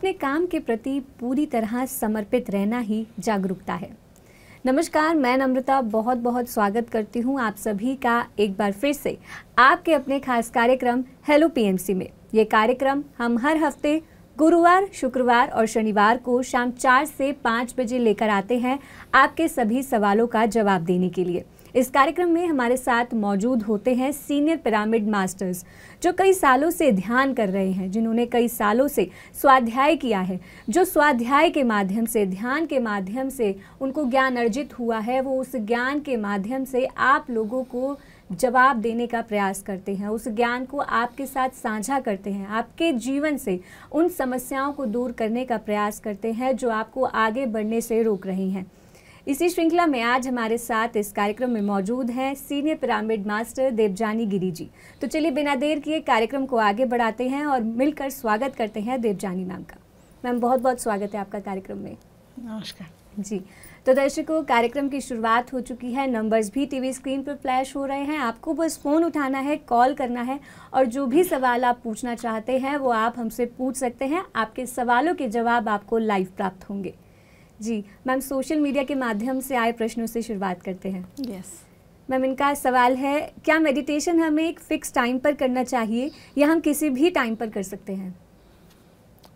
अपने काम के प्रति पूरी तरह समर्पित रहना ही जागरूकता है नमस्कार मैं नम्रता बहुत बहुत स्वागत करती हूँ आप सभी का एक बार फिर से आपके अपने खास कार्यक्रम हेलो पीएमसी में ये कार्यक्रम हम हर हफ्ते गुरुवार शुक्रवार और शनिवार को शाम चार से पाँच बजे लेकर आते हैं आपके सभी सवालों का जवाब देने के लिए इस कार्यक्रम में हमारे साथ मौजूद होते हैं सीनियर पिरामिड मास्टर्स जो कई सालों से ध्यान कर रहे हैं जिन्होंने कई सालों से स्वाध्याय किया है जो स्वाध्याय के माध्यम से ध्यान के माध्यम से उनको ज्ञान अर्जित हुआ है वो उस ज्ञान के माध्यम से आप लोगों को जवाब देने का प्रयास करते हैं उस ज्ञान को आपके साथ साझा करते हैं आपके जीवन से उन समस्याओं को दूर करने का प्रयास करते हैं जो आपको आगे बढ़ने से रोक रही हैं इसी श्रृंखला में आज हमारे साथ इस कार्यक्रम में मौजूद हैं senior pyramid master Devjani Giri ji तो चलिए बिना देर किए कार्यक्रम को आगे बढ़ाते हैं और मिलकर स्वागत करते हैं देवजानी मैम का मैम बहुत बहुत स्वागत है आपका कार्यक्रम में नमस्कार जी तो दर्शकों कार्यक्रम की शुरुआत हो चुकी है नंबर्स भी टीवी स्क्रीन पर फ्लैश हो रहे हैं आपको बस फ़ोन उठाना है कॉल करना है और जो भी सवाल आप पूछना चाहते हैं वो आप हमसे पूछ सकते हैं आपके सवालों के जवाब आपको लाइव प्राप्त होंगे जी मैम सोशल मीडिया के माध्यम से आए प्रश्नों से शुरुआत करते हैं यस yes. मैम इनका सवाल है क्या मेडिटेशन हमें एक फिक्स टाइम पर करना चाहिए या हम किसी भी टाइम पर कर सकते हैं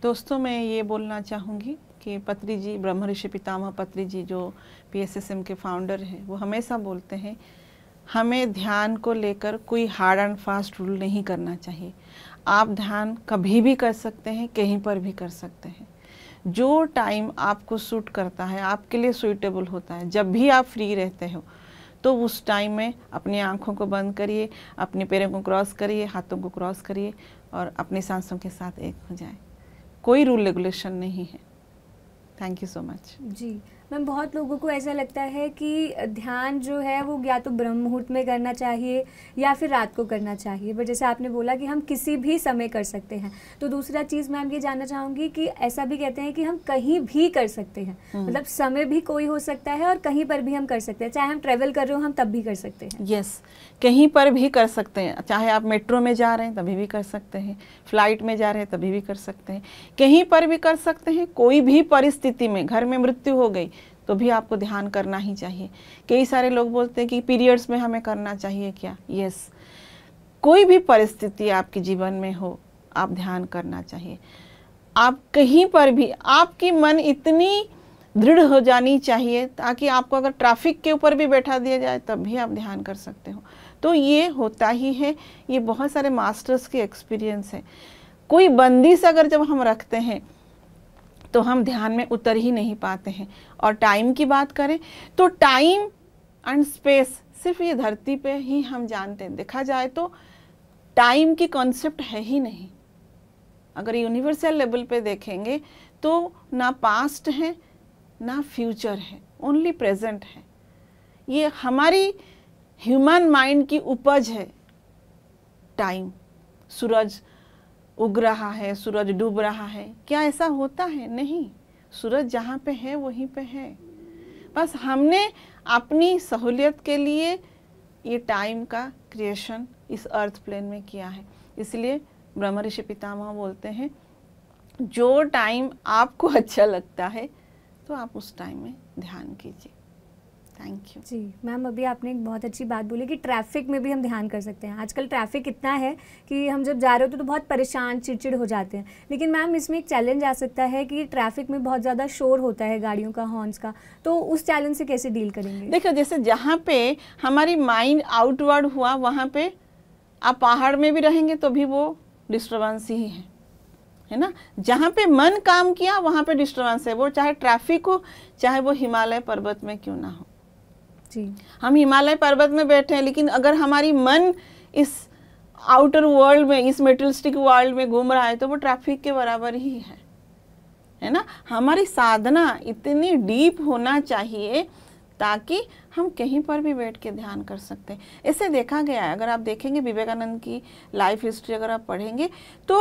दोस्तों मैं ये बोलना चाहूँगी कि पत्री जी ब्रह्म ऋषि पितामह पत्री जी जो पीएसएसएम के फाउंडर हैं वो हमेशा बोलते हैं हमें ध्यान को लेकर कोई हार्ड एंड फास्ट रूल नहीं करना चाहिए आप ध्यान कभी भी कर सकते हैं कहीं पर भी कर सकते हैं जो टाइम आपको सूट करता है आपके लिए सुइटेबल होता है जब भी आप फ्री रहते हो तो उस टाइम में अपनी आँखों को बंद करिए अपने पैरों को क्रॉस करिए हाथों को क्रॉस करिए और अपने सांसों के साथ एक हो जाए कोई रूल रेगुलेशन नहीं है थैंक यू सो मच जी मैम बहुत लोगों को ऐसा लगता है कि ध्यान जो है वो या तो ब्रह्म मुहूर्त में करना चाहिए या फिर रात को करना चाहिए बट जैसे आपने बोला कि हम किसी भी समय कर सकते हैं तो दूसरा चीज़ मैम ये जानना चाहूँगी कि ऐसा भी कहते हैं कि हम कहीं भी कर सकते हैं हम्म। मतलब समय भी कोई हो सकता है और कहीं पर भी हम कर सकते हैं चाहे हम ट्रेवल कर रहे हो हम तब भी कर सकते हैं यस कहीं पर भी कर सकते हैं चाहे आप मेट्रो में जा रहे हैं तभी भी कर सकते हैं फ्लाइट में जा रहे हैं तभी भी कर सकते हैं कहीं पर भी कर सकते हैं कोई भी परिस्थिति में घर में मृत्यु हो गई तो भी आपको ध्यान करना ही चाहिए कई सारे लोग बोलते हैं कि पीरियड्स में हमें करना चाहिए क्या यस कोई भी परिस्थिति आपके जीवन में हो आप ध्यान करना चाहिए आप कहीं पर भी आपकी मन इतनी दृढ़ हो जानी चाहिए ताकि आपको अगर ट्रैफिक के ऊपर भी बैठा दिया जाए तब भी आप ध्यान कर सकते हो तो ये होता ही है ये बहुत सारे मास्टर्स के एक्सपीरियंस है कोई बंदिश अगर जब हम रखते हैं तो हम ध्यान में उतर ही नहीं पाते हैं और टाइम की बात करें तो टाइम एंड स्पेस सिर्फ ये धरती पे ही हम जानते हैं देखा जाए तो टाइम की कॉन्सेप्ट है ही नहीं अगर यूनिवर्सल लेवल पे देखेंगे तो ना पास्ट है ना फ्यूचर है ओनली प्रेजेंट है ये हमारी ह्यूमन माइंड की उपज है टाइम सूरज उग रहा है सूरज डूब रहा है क्या ऐसा होता है नहीं सूरज जहाँ पे है वहीं पे है बस हमने अपनी सहूलियत के लिए ये टाइम का क्रिएशन इस अर्थ प्लेन में किया है इसलिए ब्रह्म ऋषि पितामह बोलते हैं जो टाइम आपको अच्छा लगता है तो आप उस टाइम में ध्यान कीजिए थैंक यू जी मैम अभी आपने एक बहुत अच्छी बात बोली कि ट्रैफिक में भी हम ध्यान कर सकते हैं आजकल ट्रैफिक इतना है कि हम जब जा रहे होते तो बहुत परेशान चिड़चिड़ हो जाते हैं लेकिन मैम इसमें एक चैलेंज आ सकता है कि ट्रैफिक में बहुत ज़्यादा शोर होता है गाड़ियों का हॉर्न्स का तो उस चैलेंज से कैसे डील करेंगे देखो जैसे जहाँ पे हमारी माइंड आउटवर्ड हुआ वहाँ पे आप पहाड़ में भी रहेंगे तो भी वो डिस्टर्बेंस ही है है ना जहाँ पे मन काम किया वहाँ पे डिस्टर्बेंस है वो चाहे ट्रैफिक हो चाहे वो हिमालय पर्वत में क्यों ना हो हम हिमालय पर्वत में बैठे हैं लेकिन अगर हमारी मन इस आउटर वर्ल्ड में इस मेटलिस्टिक वर्ल्ड में घूम रहा है तो वो ट्रैफिक के बराबर ही है है ना हमारी साधना इतनी डीप होना चाहिए ताकि हम कहीं पर भी बैठ के ध्यान कर सकते हैं ऐसे देखा गया है अगर आप देखेंगे विवेकानंद की लाइफ हिस्ट्री अगर आप पढ़ेंगे तो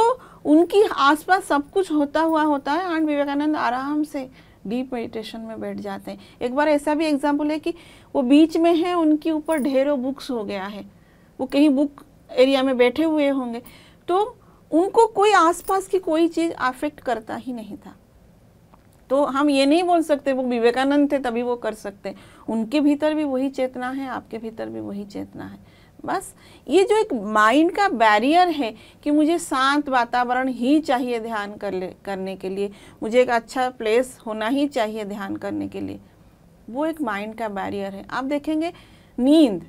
उनकी आसपास सब कुछ होता हुआ होता है एंड विवेकानंद आराम से डीप मेडिटेशन में बैठ जाते हैं एक बार ऐसा भी एग्जाम्पल है कि वो बीच में है उनके ऊपर ढेरों बुक्स हो गया है वो कहीं बुक एरिया में बैठे हुए होंगे तो उनको कोई आसपास की कोई चीज़ अफेक्ट करता ही नहीं था तो हम ये नहीं बोल सकते वो विवेकानंद थे तभी वो कर सकते उनके भीतर भी वही चेतना है आपके भीतर भी वही चेतना है बस ये जो एक माइंड का बैरियर है कि मुझे शांत वातावरण ही चाहिए ध्यान कर ले करने के लिए मुझे एक अच्छा प्लेस होना ही चाहिए ध्यान करने के लिए वो एक माइंड का बैरियर है आप देखेंगे नींद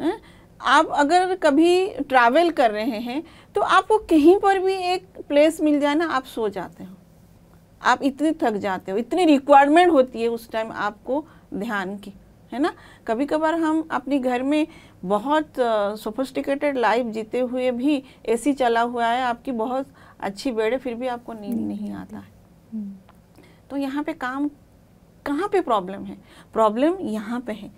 हाँ, आप अगर कभी ट्रैवल कर रहे हैं तो आपको कहीं पर भी एक प्लेस मिल जाए ना आप सो जाते हो आप इतने थक जाते हो इतनी रिक्वायरमेंट होती है उस टाइम आपको ध्यान की है ना कभी कभार हम अपने घर में बहुत सोफिस्टिकेटेड लाइफ जीते हुए भी एसी चला हुआ है आपकी बहुत अच्छी बेड है फिर भी आपको नींद नहीं, नहीं आता है हम्म। तो यहाँ पे काम कहाँ पे प्रॉब्लम है प्रॉब्लम यहाँ पे है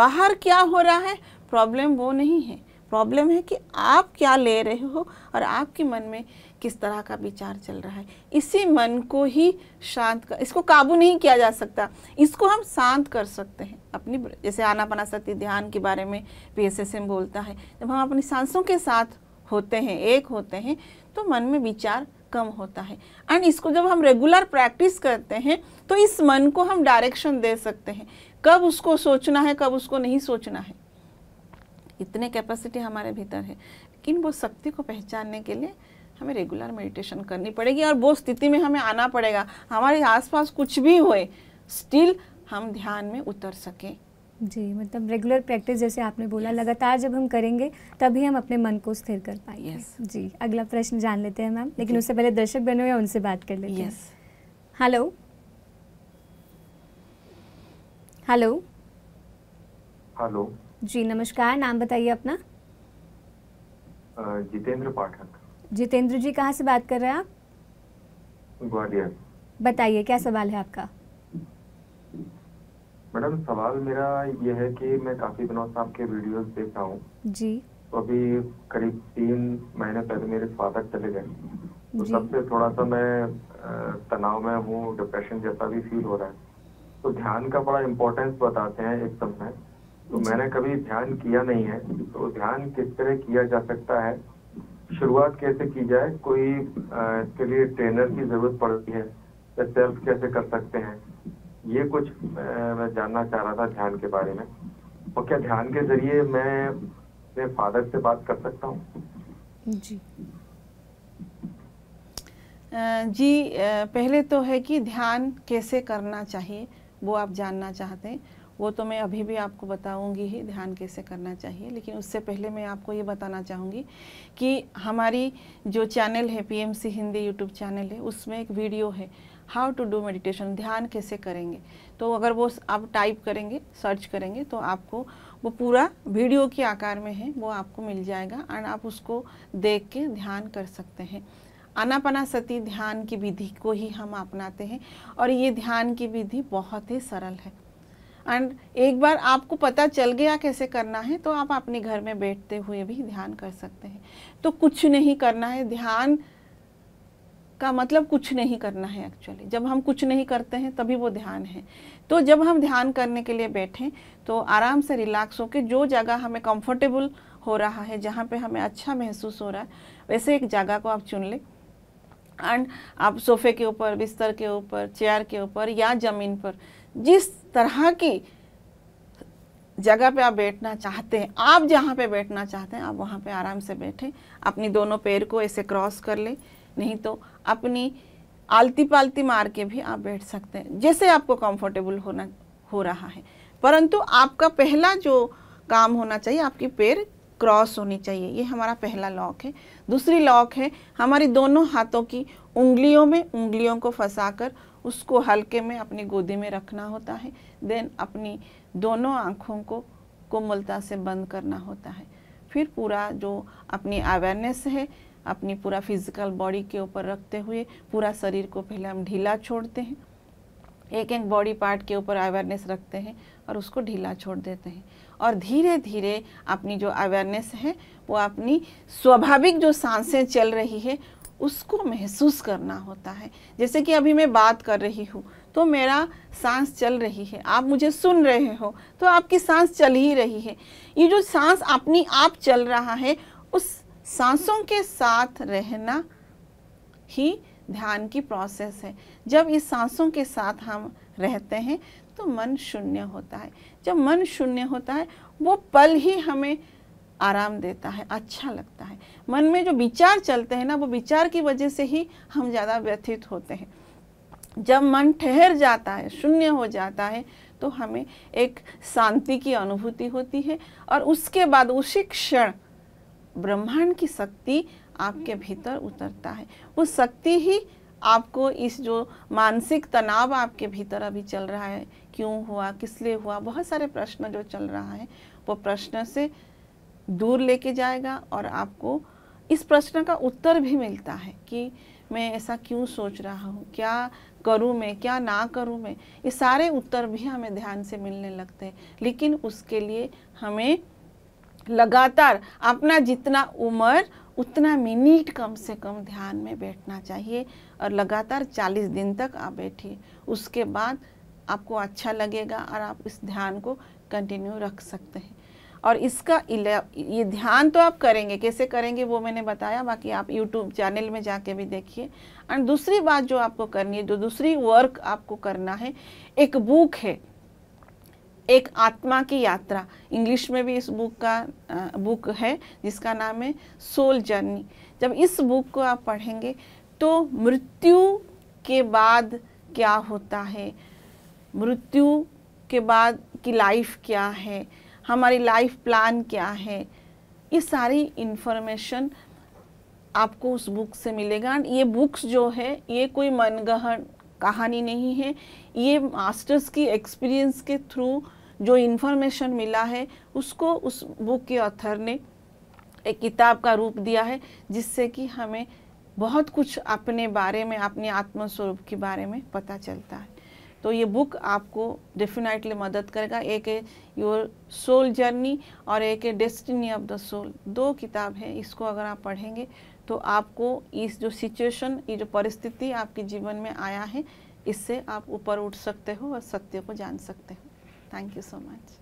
बाहर क्या हो रहा है प्रॉब्लम वो नहीं है प्रॉब्लम है कि आप क्या ले रहे हो और आपके मन में किस तरह का विचार चल रहा है इसी मन को ही शांत कर इसको काबू नहीं किया जा सकता इसको हम शांत कर सकते हैं अपनी जैसे आना शक्ति ध्यान के बारे में पी बोलता है जब हम अपनी सांसों के साथ होते हैं एक होते हैं तो मन में विचार कम होता है एंड इसको जब हम रेगुलर प्रैक्टिस करते हैं तो इस मन को हम डायरेक्शन दे सकते हैं कब उसको सोचना है कब उसको नहीं सोचना है इतने कैपेसिटी हमारे भीतर है लेकिन वो शक्ति को पहचानने के लिए हमें रेगुलर मेडिटेशन करनी पड़ेगी और वो स्थिति में हमें आना पड़ेगा हमारे आसपास कुछ भी होए स्टिल हम ध्यान में उतर सकें जी मतलब रेगुलर प्रैक्टिस जैसे आपने बोला yes. लगातार जब हम करेंगे तभी हम अपने मन को स्थिर कर पाएंगे yes. जी अगला प्रश्न जान लेते हैं मैम लेकिन उससे पहले दर्शक बने हुए उनसे बात कर लेते yes. हैं हेलो हेलो हेलो जी नमस्कार नाम बताइए अपना जितेंद्र पाठक जितेंद्र जी कहाँ से बात कर रहे हैं आप ग्वालियर बताइए क्या सवाल है आपका मैडम सवाल मेरा यह है कि मैं काफी दिनों से आपके वीडियोस देख रहा हूँ जी तो अभी करीब तीन महीने पहले मेरे फादर चले गए तो सबसे थोड़ा सा मैं तनाव में हूँ डिप्रेशन जैसा भी फील हो रहा है तो ध्यान का बड़ा इम्पोर्टेंस बताते हैं एक समय तो मैंने कभी ध्यान किया नहीं है तो ध्यान किस तरह किया जा सकता है शुरुआत कैसे की जाए कोई इसके लिए ट्रेनर की जरूरत पड़ती है या सेल्फ कैसे कर सकते हैं ये कुछ मैं जानना चाह रहा था ध्यान के बारे में और क्या ध्यान के जरिए मैं अपने फादर से बात कर सकता हूँ जी जी पहले तो है कि ध्यान कैसे करना चाहिए वो आप जानना चाहते हैं वो तो मैं अभी भी आपको बताऊंगी ही ध्यान कैसे करना चाहिए लेकिन उससे पहले मैं आपको ये बताना चाहूँगी कि हमारी जो चैनल है पीएमसी हिंदी यूट्यूब चैनल है उसमें एक वीडियो है हाउ टू डू मेडिटेशन ध्यान कैसे करेंगे तो अगर वो आप टाइप करेंगे सर्च करेंगे तो आपको वो पूरा वीडियो के आकार में है वो आपको मिल जाएगा एंड आप उसको देख के ध्यान कर सकते हैं आनापना सती ध्यान की विधि को ही हम अपनाते हैं और ये ध्यान की विधि बहुत ही सरल है एंड एक बार आपको पता चल गया कैसे करना है तो आप अपने घर में बैठते हुए भी ध्यान कर सकते हैं तो कुछ नहीं करना है ध्यान का मतलब कुछ नहीं करना है एक्चुअली जब हम कुछ नहीं करते हैं तभी वो ध्यान है तो जब हम ध्यान करने के लिए बैठें तो आराम से रिलैक्स होकर जो जगह हमें कंफर्टेबल हो रहा है जहाँ पे हमें अच्छा महसूस हो रहा है वैसे एक जगह को आप चुन लें एंड आप सोफे के ऊपर बिस्तर के ऊपर चेयर के ऊपर या ज़मीन पर जिस तरह की जगह पे आप बैठना चाहते हैं आप जहाँ पे बैठना चाहते हैं आप वहाँ पे आराम से बैठें अपनी दोनों पैर को ऐसे क्रॉस कर लें नहीं तो अपनी आलती पालती मार के भी आप बैठ सकते हैं जैसे आपको कंफर्टेबल होना हो रहा है परंतु आपका पहला जो काम होना चाहिए आपकी पैर क्रॉस होनी चाहिए ये हमारा पहला लॉक है दूसरी लॉक है हमारी दोनों हाथों की उंगलियों में उंगलियों को फंसा उसको हल्के में अपनी गोदी में रखना होता है देन अपनी दोनों आँखों को कोमलता से बंद करना होता है फिर पूरा जो अपनी अवेयरनेस है अपनी पूरा फिजिकल बॉडी के ऊपर रखते हुए पूरा शरीर को पहले हम ढीला छोड़ते हैं एक एक बॉडी पार्ट के ऊपर अवेयरनेस रखते हैं और उसको ढीला छोड़ देते हैं और धीरे धीरे अपनी जो अवेयरनेस है वो अपनी स्वाभाविक जो सांसें चल रही है उसको महसूस करना होता है जैसे कि अभी मैं बात कर रही हूँ तो मेरा सांस चल रही है आप मुझे सुन रहे हो तो आपकी सांस चल ही रही है ये जो सांस अपनी आप चल रहा है उस सांसों के साथ रहना ही ध्यान की प्रोसेस है जब इस सांसों के साथ हम रहते हैं तो मन शून्य होता है जब मन शून्य होता है वो पल ही हमें आराम देता है अच्छा लगता है मन में जो विचार चलते हैं ना वो विचार की वजह से ही हम ज़्यादा व्यथित होते हैं जब मन ठहर जाता है शून्य हो जाता है तो हमें एक शांति की अनुभूति होती है और उसके बाद उसी क्षण ब्रह्मांड की शक्ति आपके भीतर उतरता है वो शक्ति ही आपको इस जो मानसिक तनाव आपके भीतर अभी चल रहा है क्यों हुआ किस लिए हुआ बहुत सारे प्रश्न जो चल रहा है वो प्रश्न से दूर लेके जाएगा और आपको इस प्रश्न का उत्तर भी मिलता है कि मैं ऐसा क्यों सोच रहा हूँ क्या करूँ मैं क्या ना करूँ मैं ये सारे उत्तर भी हमें ध्यान से मिलने लगते हैं लेकिन उसके लिए हमें लगातार अपना जितना उम्र उतना मिनट कम से कम ध्यान में बैठना चाहिए और लगातार 40 दिन तक आप बैठिए उसके बाद आपको अच्छा लगेगा और आप इस ध्यान को कंटिन्यू रख सकते हैं और इसका ये ध्यान तो आप करेंगे कैसे करेंगे वो मैंने बताया बाकी आप यूट्यूब चैनल में जाके भी देखिए एंड दूसरी बात जो आपको करनी है जो दूसरी वर्क आपको करना है एक बुक है एक आत्मा की यात्रा इंग्लिश में भी इस बुक का बुक है जिसका नाम है सोल जर्नी जब इस बुक को आप पढ़ेंगे तो मृत्यु के बाद क्या होता है मृत्यु के बाद की लाइफ क्या है हमारी लाइफ प्लान क्या है ये सारी इन्फॉर्मेशन आपको उस बुक से मिलेगा एंड ये बुक्स जो है ये कोई मनगहन कहानी नहीं है ये मास्टर्स की एक्सपीरियंस के थ्रू जो इन्फॉर्मेशन मिला है उसको उस बुक के ऑथर ने एक किताब का रूप दिया है जिससे कि हमें बहुत कुछ अपने बारे में अपने आत्मस्वरूप के बारे में पता चलता है तो ये बुक आपको डेफिनेटली मदद करेगा एक है योर सोल जर्नी और एक है डेस्टिनी ऑफ द सोल दो किताब है इसको अगर आप पढ़ेंगे तो आपको इस जो सिचुएशन ये जो परिस्थिति आपके जीवन में आया है इससे आप ऊपर उठ सकते हो और सत्य को जान सकते हो थैंक यू सो मच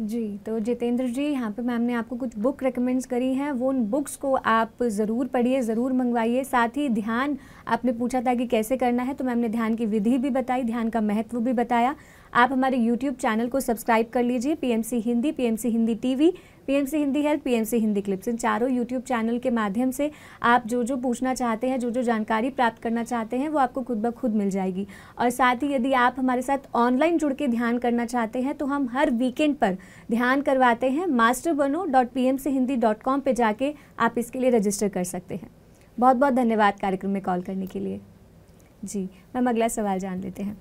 जी तो जितेंद्र जी यहाँ पे मैम ने आपको कुछ बुक रेकमेंड्स करी हैं वो उन बुक्स को आप ज़रूर पढ़िए ज़रूर मंगवाइए साथ ही ध्यान आपने पूछा था कि कैसे करना है तो मैम ने ध्यान की विधि भी बताई ध्यान का महत्व भी बताया आप हमारे यूट्यूब चैनल को सब्सक्राइब कर लीजिए PMC Hindi PMC Hindi TV PMC Hindi help PMC Hindi clips इन चारों यूट्यूब चैनल के माध्यम से आप जो जो पूछना चाहते हैं जो जो जानकारी प्राप्त करना चाहते हैं वो आपको खुद ब खुद मिल जाएगी और साथ ही यदि आप हमारे साथ ऑनलाइन जुड़ के ध्यान करना चाहते हैं तो हम हर वीकेंड पर ध्यान करवाते हैं मास्टर बनो dot P M C Hindi dot com पर जाके आप इसके लिए रजिस्टर कर सकते हैं बहुत बहुत धन्यवाद कार्यक्रम में कॉल करने के लिए जी मैम अगला सवाल जान लेते हैं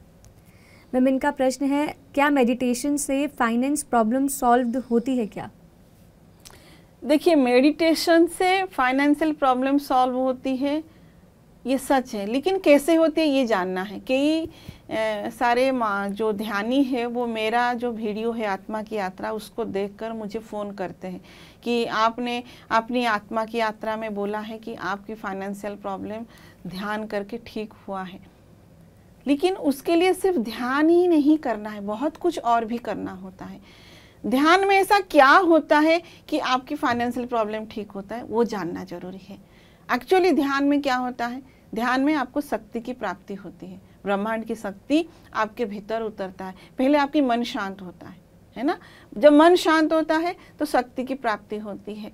मैम इनका प्रश्न है क्या मेडिटेशन से फाइनेंस प्रॉब्लम सॉल्व होती है क्या देखिए मेडिटेशन से फाइनेंशियल प्रॉब्लम सॉल्व होती है ये सच है लेकिन कैसे होती है ये जानना है कई सारे जो ध्यानी है वो मेरा जो वीडियो है आत्मा की यात्रा उसको देखकर मुझे फ़ोन करते हैं कि आपने अपनी आत्मा की यात्रा में बोला है कि आपकी फाइनेंशियल प्रॉब्लम ध्यान करके ठीक हुआ है लेकिन उसके लिए सिर्फ ध्यान ही नहीं करना है बहुत कुछ और भी करना होता है ध्यान में ऐसा क्या होता है कि आपकी फाइनेंशियल प्रॉब्लम ठीक होता है वो जानना जरूरी है एक्चुअली ध्यान में क्या होता है ध्यान में आपको शक्ति की प्राप्ति होती है ब्रह्मांड की शक्ति आपके भीतर उतरता है पहले आपकी मन शांत होता है है ना जब मन शांत होता है तो शक्ति की प्राप्ति होती है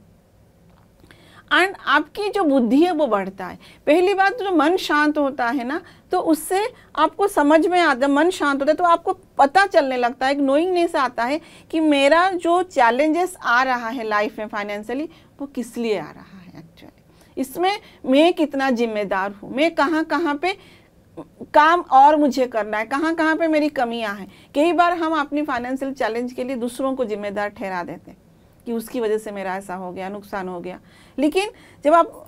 एंड आपकी जो बुद्धि है वो बढ़ता है पहली बात तो जो मन शांत होता है ना तो उससे आपको समझ में आता है मन शांत होता है तो आपको पता चलने लगता है एक नोइंगनेस आता है कि मेरा जो चैलेंजेस आ रहा है लाइफ में फाइनेंशियली वो किस लिए आ रहा है एक्चुअली इसमें मैं कितना जिम्मेदार हूँ मैं कहाँ कहाँ पे काम और मुझे करना है कहाँ कहाँ पे मेरी कमियाँ हैं कई बार हम अपनी फाइनेंशियल चैलेंज के लिए दूसरों को जिम्मेदार ठहरा देते हैं कि उसकी वजह से मेरा ऐसा हो गया नुकसान हो गया लेकिन जब आप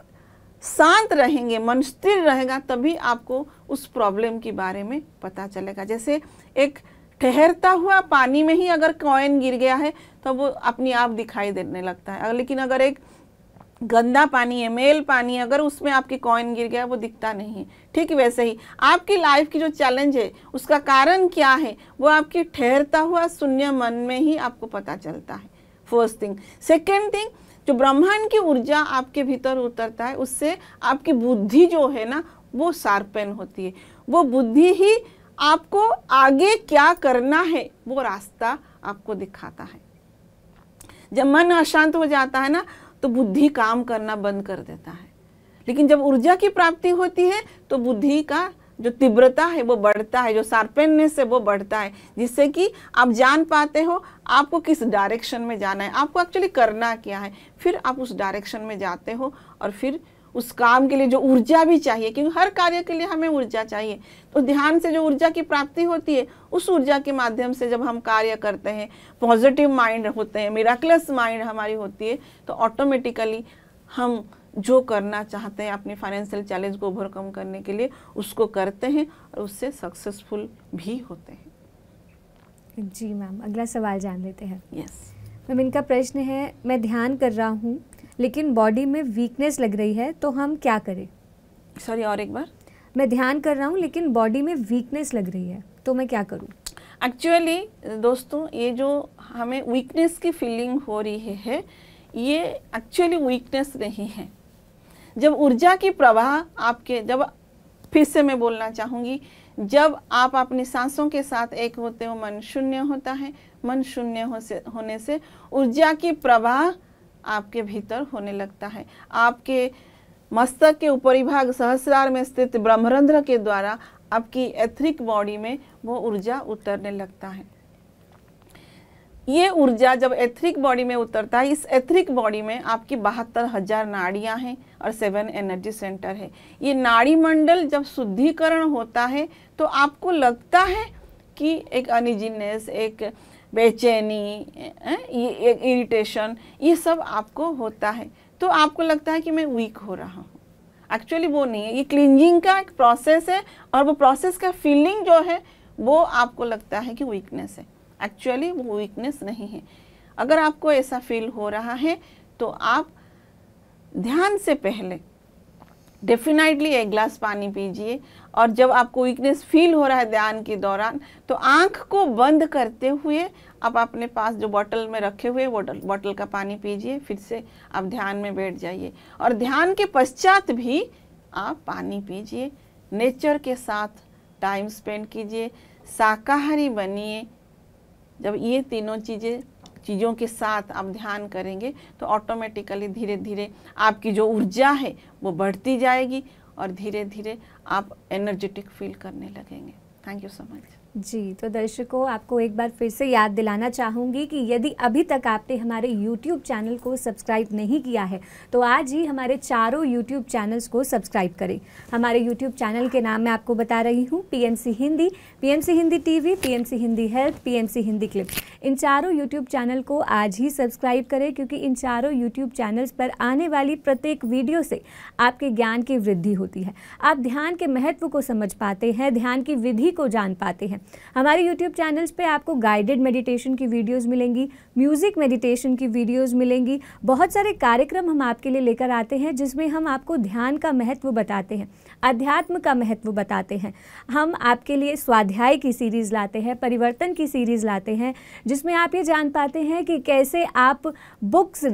शांत रहेंगे मन स्थिर रहेगा तभी आपको उस प्रॉब्लम के बारे में पता चलेगा जैसे एक ठहरता हुआ पानी में ही अगर कॉइन गिर गया है तो वो अपने आप दिखाई देने लगता है लेकिन अगर एक गंदा पानी है मेल पानी है अगर उसमें आपकी कॉइन गिर गया वो दिखता नहीं है ठीक वैसे ही आपकी लाइफ की जो चैलेंज है उसका कारण क्या है वो आपके ठहरता हुआ शून्य मन में ही आपको पता चलता है फर्स्ट थिंग सेकेंड थिंग जो ब्रह्मांड की ऊर्जा आपके भीतर उतरता है उससे आपकी बुद्धि जो है ना वो शार्पन होती है वो बुद्धि ही आपको आगे क्या करना है वो रास्ता आपको दिखाता है जब मन अशांत हो जाता है ना तो बुद्धि काम करना बंद कर देता है लेकिन जब ऊर्जा की प्राप्ति होती है तो बुद्धि का जो तीव्रता है वो बढ़ता है जो शार्पेननेस है वो बढ़ता है जिससे कि आप जान पाते हो आपको किस डायरेक्शन में जाना है आपको एक्चुअली करना क्या है फिर आप उस डायरेक्शन में जाते हो और फिर उस काम के लिए जो ऊर्जा भी चाहिए क्योंकि हर कार्य के लिए हमें ऊर्जा चाहिए तो ध्यान से जो ऊर्जा की प्राप्ति होती है उस ऊर्जा के माध्यम से जब हम कार्य करते हैं पॉजिटिव माइंड होते हैं मेराक्लस माइंड हमारी होती है तो ऑटोमेटिकली हम जो करना चाहते हैं अपने फाइनेंशियल चैलेंज को ओवरकम करने के लिए उसको करते हैं और उससे सक्सेसफुल भी होते हैं जी मैम अगला सवाल जान लेते हैं यस yes. मैम इनका प्रश्न है मैं ध्यान कर रहा हूँ लेकिन बॉडी में वीकनेस लग रही है तो हम क्या करें सॉरी और एक बार मैं ध्यान कर रहा हूँ लेकिन बॉडी में वीकनेस लग रही है तो मैं क्या करूँ एक्चुअली दोस्तों ये जो हमें वीकनेस की फीलिंग हो रही है ये एक्चुअली वीकनेस नहीं है जब ऊर्जा की प्रवाह आपके जब फिर से मैं बोलना चाहूँगी जब आप अपनी सांसों के साथ एक होते हो मन शून्य होता है मन शून्य हो से होने से ऊर्जा की प्रवाह आपके भीतर होने लगता है आपके मस्तक के ऊपरी भाग सहस्रार में स्थित ब्रह्मरंध्र के द्वारा आपकी एथरिक बॉडी में वो ऊर्जा उतरने लगता है ये ऊर्जा जब एथरिक बॉडी में उतरता है इस एथरिक बॉडी में आपकी बहत्तर हजार नाड़ियाँ हैं और सेवन एनर्जी सेंटर है ये नाड़ी मंडल जब शुद्धिकरण होता है तो आपको लगता है कि एक अनिजीनेस एक बेचैनी ये एक इरिटेशन ये सब आपको होता है तो आपको लगता है कि मैं वीक हो रहा हूँ एक्चुअली वो नहीं है ये क्लिनजिंग का एक प्रोसेस है और वो प्रोसेस का फीलिंग जो है वो आपको लगता है कि वीकनेस है एक्चुअली वो वीकनेस नहीं है अगर आपको ऐसा फील हो रहा है तो आप ध्यान से पहले डेफिनेटली एक ग्लास पानी पीजिए और जब आपको वीकनेस फील हो रहा है ध्यान के दौरान तो आंख को बंद करते हुए आप अपने पास जो बॉटल में रखे हुए बॉटल बॉटल का पानी पीजिए फिर से आप ध्यान में बैठ जाइए और ध्यान के पश्चात भी आप पानी पीजिए नेचर के साथ टाइम स्पेंड कीजिए शाकाहारी बनिए जब ये तीनों चीज़ें चीज़ों के साथ आप ध्यान करेंगे तो ऑटोमेटिकली धीरे धीरे आपकी जो ऊर्जा है वो बढ़ती जाएगी और धीरे धीरे आप एनर्जेटिक फील करने लगेंगे थैंक यू सो मच जी तो दर्शकों आपको एक बार फिर से याद दिलाना चाहूँगी कि यदि अभी तक आपने हमारे YouTube चैनल को सब्सक्राइब नहीं किया है तो आज ही हमारे चारों YouTube चैनल्स को सब्सक्राइब करें हमारे YouTube चैनल के नाम मैं आपको बता रही हूँ C Hindi C Hindi TV, C Hindi health C Hindi clip इन चारों यूट्यूब चैनल को आज ही सब्सक्राइब करें क्योंकि इन चारों यूट्यूब चैनल्स पर आने वाली प्रत्येक वीडियो से आपके ज्ञान की वृद्धि होती है आप ध्यान के महत्व को समझ पाते हैं ध्यान की विधि को जान पाते हैं हमारे यूट्यूब चैनल्स पे आपको गाइडेड मेडिटेशन की वीडियोस मिलेंगी म्यूज़िक मेडिटेशन की वीडियोस मिलेंगी बहुत सारे कार्यक्रम हम आपके लिए लेकर आते हैं जिसमें हम आपको ध्यान का महत्व बताते हैं अध्यात्म का महत्व बताते हैं हम आपके लिए स्वाध्याय की सीरीज़ लाते हैं परिवर्तन की सीरीज़ लाते हैं जिसमें आप ये जान पाते हैं कि कैसे आप बुक्स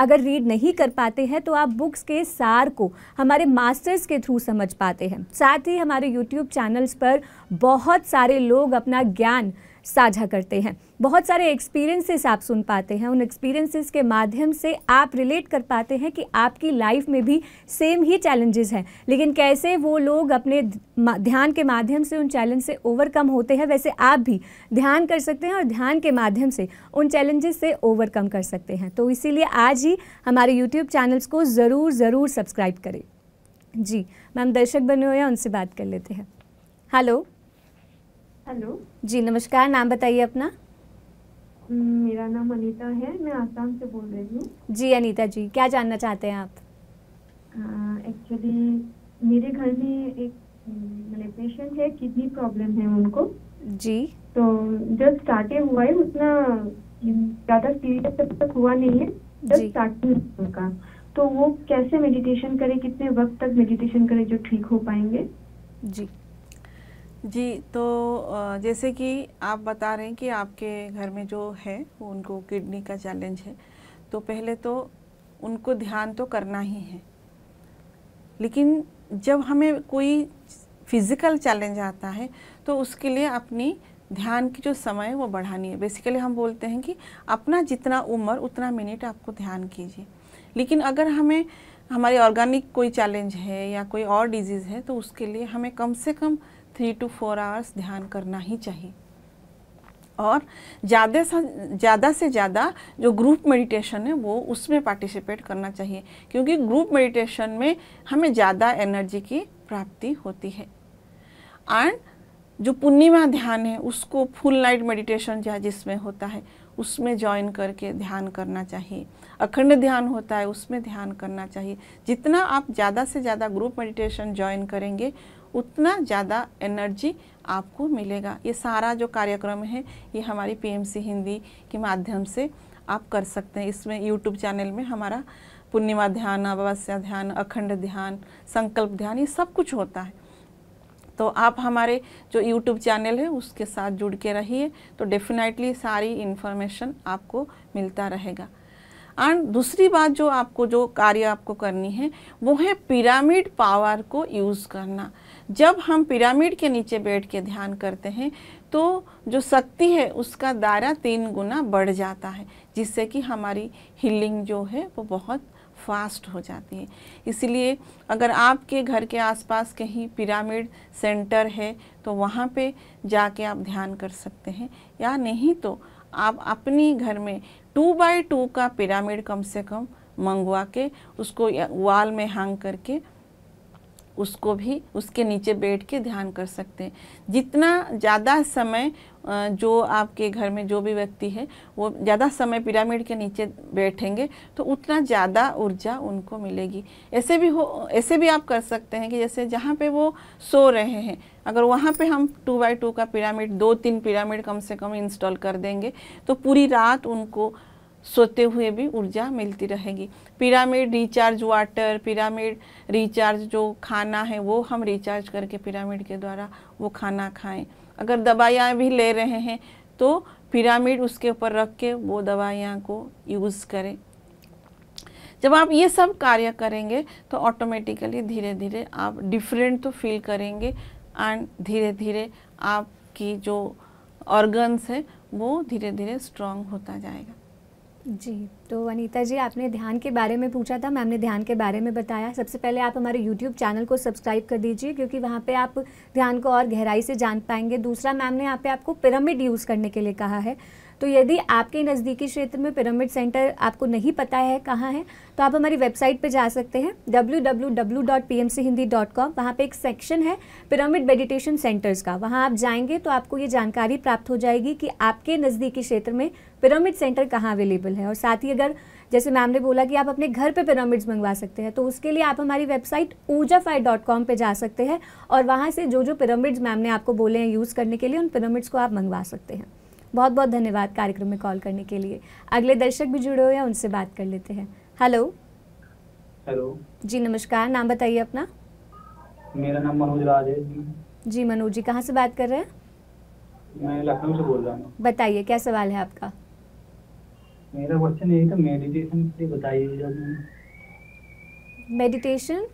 अगर रीड नहीं कर पाते हैं तो आप बुक्स के सार को हमारे मास्टर्स के थ्रू समझ पाते हैं साथ ही हमारे यूट्यूब चैनल्स पर बहुत सारे लोग अपना ज्ञान साझा करते हैं बहुत सारे एक्सपीरियंसेस आप सुन पाते हैं उन एक्सपीरियंसेस के माध्यम से आप रिलेट कर पाते हैं कि आपकी लाइफ में भी सेम ही चैलेंजेस हैं लेकिन कैसे वो लोग अपने ध्यान के माध्यम से उन चैलेंज से ओवरकम होते हैं वैसे आप भी ध्यान कर सकते हैं और ध्यान के माध्यम से उन चैलेंजेस से ओवरकम कर सकते हैं तो इसीलिए आज ही हमारे यूट्यूब चैनल्स को ज़रूर ज़रूर सब्सक्राइब करें जी मैम दर्शक बने हुए हैं उनसे बात कर लेते हैं हेलो हेलो जी नमस्कार नाम बताइए अपना मेरा नाम अनीता है मैं आसाम से बोल रही हूँ जी अनीता जी क्या जानना चाहते हैं आप एक्चुअली मेरे घर में एक मैंने पेशेंट है किडनी प्रॉब्लम है उनको जी तो जब स्टार्ट हुआ है उतना ज़्यादा सीरियस तब तक हुआ नहीं है जब स्टार्टिंग उनका तो वो कैसे मेडिटेशन करे कितने वक्त तक मेडिटेशन करे जो ठीक हो पाएंगे जी जी तो जैसे कि आप बता रहे हैं कि आपके घर में जो है उनको किडनी का चैलेंज है तो पहले तो उनको ध्यान तो करना ही है लेकिन जब हमें कोई फिज़िकल चैलेंज आता है तो उसके लिए अपनी ध्यान की जो समय वो बढ़ानी है बेसिकली हम बोलते हैं कि अपना जितना उम्र उतना मिनट आपको ध्यान कीजिए लेकिन अगर हमें हमारी ऑर्गेनिक कोई चैलेंज है या कोई और डिजीज़ है तो उसके लिए हमें कम से कम थ्री टू फोर आवर्स ध्यान करना ही चाहिए और ज़्यादा से ज़्यादा से ज़्यादा जो ग्रुप मेडिटेशन है वो उसमें पार्टिसिपेट करना चाहिए क्योंकि ग्रुप मेडिटेशन में हमें ज़्यादा एनर्जी की प्राप्ति होती है एंड जो पूर्णिमा ध्यान है उसको फुल नाइट मेडिटेशन जहाँ जिसमें होता है उसमें ज्वाइन करके ध्यान करना चाहिए अखंड ध्यान होता है उसमें ध्यान करना चाहिए जितना आप ज़्यादा से ज़्यादा ग्रुप मेडिटेशन ज्वाइन करेंगे उतना ज़्यादा एनर्जी आपको मिलेगा ये सारा जो कार्यक्रम है ये हमारी पीएमसी हिंदी के माध्यम से आप कर सकते हैं इसमें यूट्यूब चैनल में हमारा पूर्णिमा ध्यान अमावस्या ध्यान अखंड ध्यान संकल्प ध्यान ये सब कुछ होता है तो आप हमारे जो यूट्यूब चैनल है उसके साथ जुड़ के रहिए तो डेफिनेटली सारी इन्फॉर्मेशन आपको मिलता रहेगा एंड दूसरी बात जो आपको जो कार्य आपको करनी है वो है पिरामिड पावर को यूज़ करना जब हम पिरामिड के नीचे बैठ के ध्यान करते हैं तो जो शक्ति है उसका दायरा तीन गुना बढ़ जाता है जिससे कि हमारी हीलिंग जो है वो बहुत फास्ट हो जाती है इसलिए अगर आपके घर के आसपास कहीं पिरामिड सेंटर है तो वहाँ पे जाके आप ध्यान कर सकते हैं या नहीं तो आप अपनी घर में टू बाई टू का पिरामिड कम से कम मंगवा के उसको वाल में हांग करके उसको भी उसके नीचे बैठ के ध्यान कर सकते हैं जितना ज़्यादा समय जो आपके घर में जो भी व्यक्ति है वो ज़्यादा समय पिरामिड के नीचे बैठेंगे तो उतना ज़्यादा ऊर्जा उनको मिलेगी ऐसे भी हो ऐसे भी आप कर सकते हैं कि जैसे जहाँ पे वो सो रहे हैं अगर वहाँ पे हम टू बाई टू का पिरामिड दो तीन पिरामिड कम से कम इंस्टॉल कर देंगे तो पूरी रात उनको सोते हुए भी ऊर्जा मिलती रहेगी pyramid recharge water pyramid recharge जो खाना है वो हम रिचार्ज करके पिरामिड के द्वारा वो खाना खाएं अगर दवाइयाँ भी ले रहे हैं तो पिरामिड उसके ऊपर रख के वो दवाइयाँ को यूज़ करें जब आप ये सब कार्य करेंगे तो ऑटोमेटिकली धीरे धीरे आप डिफरेंट तो फील करेंगे एंड धीरे धीरे आपकी जो ऑर्गन्स है वो धीरे धीरे स्ट्रांग होता जाएगा जी तो अनीता जी आपने ध्यान के बारे में पूछा था मैम ने ध्यान के बारे में बताया सबसे पहले आप हमारे यूट्यूब चैनल को सब्सक्राइब कर दीजिए क्योंकि वहाँ पे आप ध्यान को और गहराई से जान पाएंगे दूसरा मैम ने यहाँ पे आपको पिरामिड यूज़ करने के लिए कहा है तो यदि आपके नज़दीकी क्षेत्र में पिरामिड सेंटर आपको नहीं पता है कहाँ है तो आप हमारी वेबसाइट पर जा सकते हैं W W W dot P M C Hindi dot com वहाँ पर एक सेक्शन है पिरामिड मेडिटेशन सेंटर्स का वहाँ आप जाएंगे तो आपको ये जानकारी प्राप्त हो जाएगी कि आपके नज़दीकी क्षेत्र में पिरामिड सेंटर कहाँ अवेलेबल है और साथ ही अगर जैसे मैम ने बोला कि आप अपने घर पे पिरामिड्स मंगवा सकते हैं तो उसके लिए आप हमारी वेबसाइट ऊर्जा फाइव डॉट कॉम पर जा सकते हैं और वहाँ से जो जो पिरामिड्स मैम ने आपको बोले हैं यूज़ करने के लिए उन पिरामिड्स को आप मंगवा सकते हैं बहुत बहुत धन्यवाद कार्यक्रम में कॉल करने के लिए अगले दर्शक भी जुड़े हुए हैं उनसे बात कर लेते हैं हेलो हेलो जी नमस्कार नाम बताइए अपना मेरा नाम मनोज राज है जी मनोज जी कहाँ से बात कर रहे हैं मैं लखनऊ से बोल रहा हूँ बताइए क्या सवाल है आपका मेरा क्वेश्चन यही था मेडिटेशन के बताइए मेडिटेशन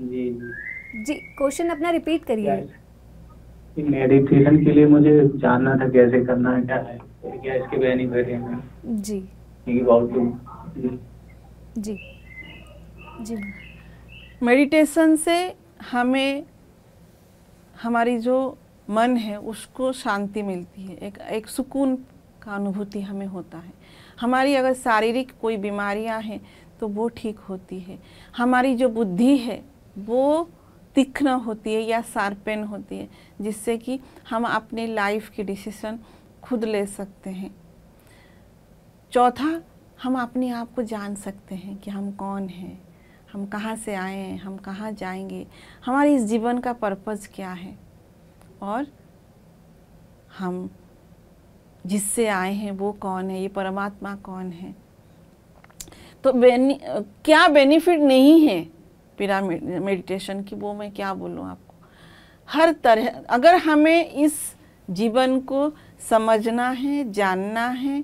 जी जी क्वेश्चन अपना रिपीट करिए मेडिटेशन के लिए मुझे जानना था कैसे करना है क्या है क्या इसके बेनिफिट हैं जी जी जी जी मेडिटेशन से हमें हमारी जो मन है उसको शांति मिलती है एक एक सुकून का अनुभूति हमें होता है हमारी अगर शारीरिक कोई बीमारियां हैं तो वो ठीक होती है हमारी जो बुद्धि है वो तीक्ष्ण होती है या सार्पेन होती है जिससे कि हम अपने लाइफ की डिसीजन खुद ले सकते हैं चौथा हम अपने आप को जान सकते हैं कि हम कौन हैं हम कहाँ से आए हैं हम कहाँ जाएंगे हमारे इस जीवन का पर्पज़ क्या है और हम जिससे आए हैं वो कौन है ये परमात्मा कौन है तो बेनि, क्या बेनिफिट नहीं है पिरा मेडिटेशन की वो मैं क्या बोलूँ आपको हर तरह अगर हमें इस जीवन को समझना है जानना है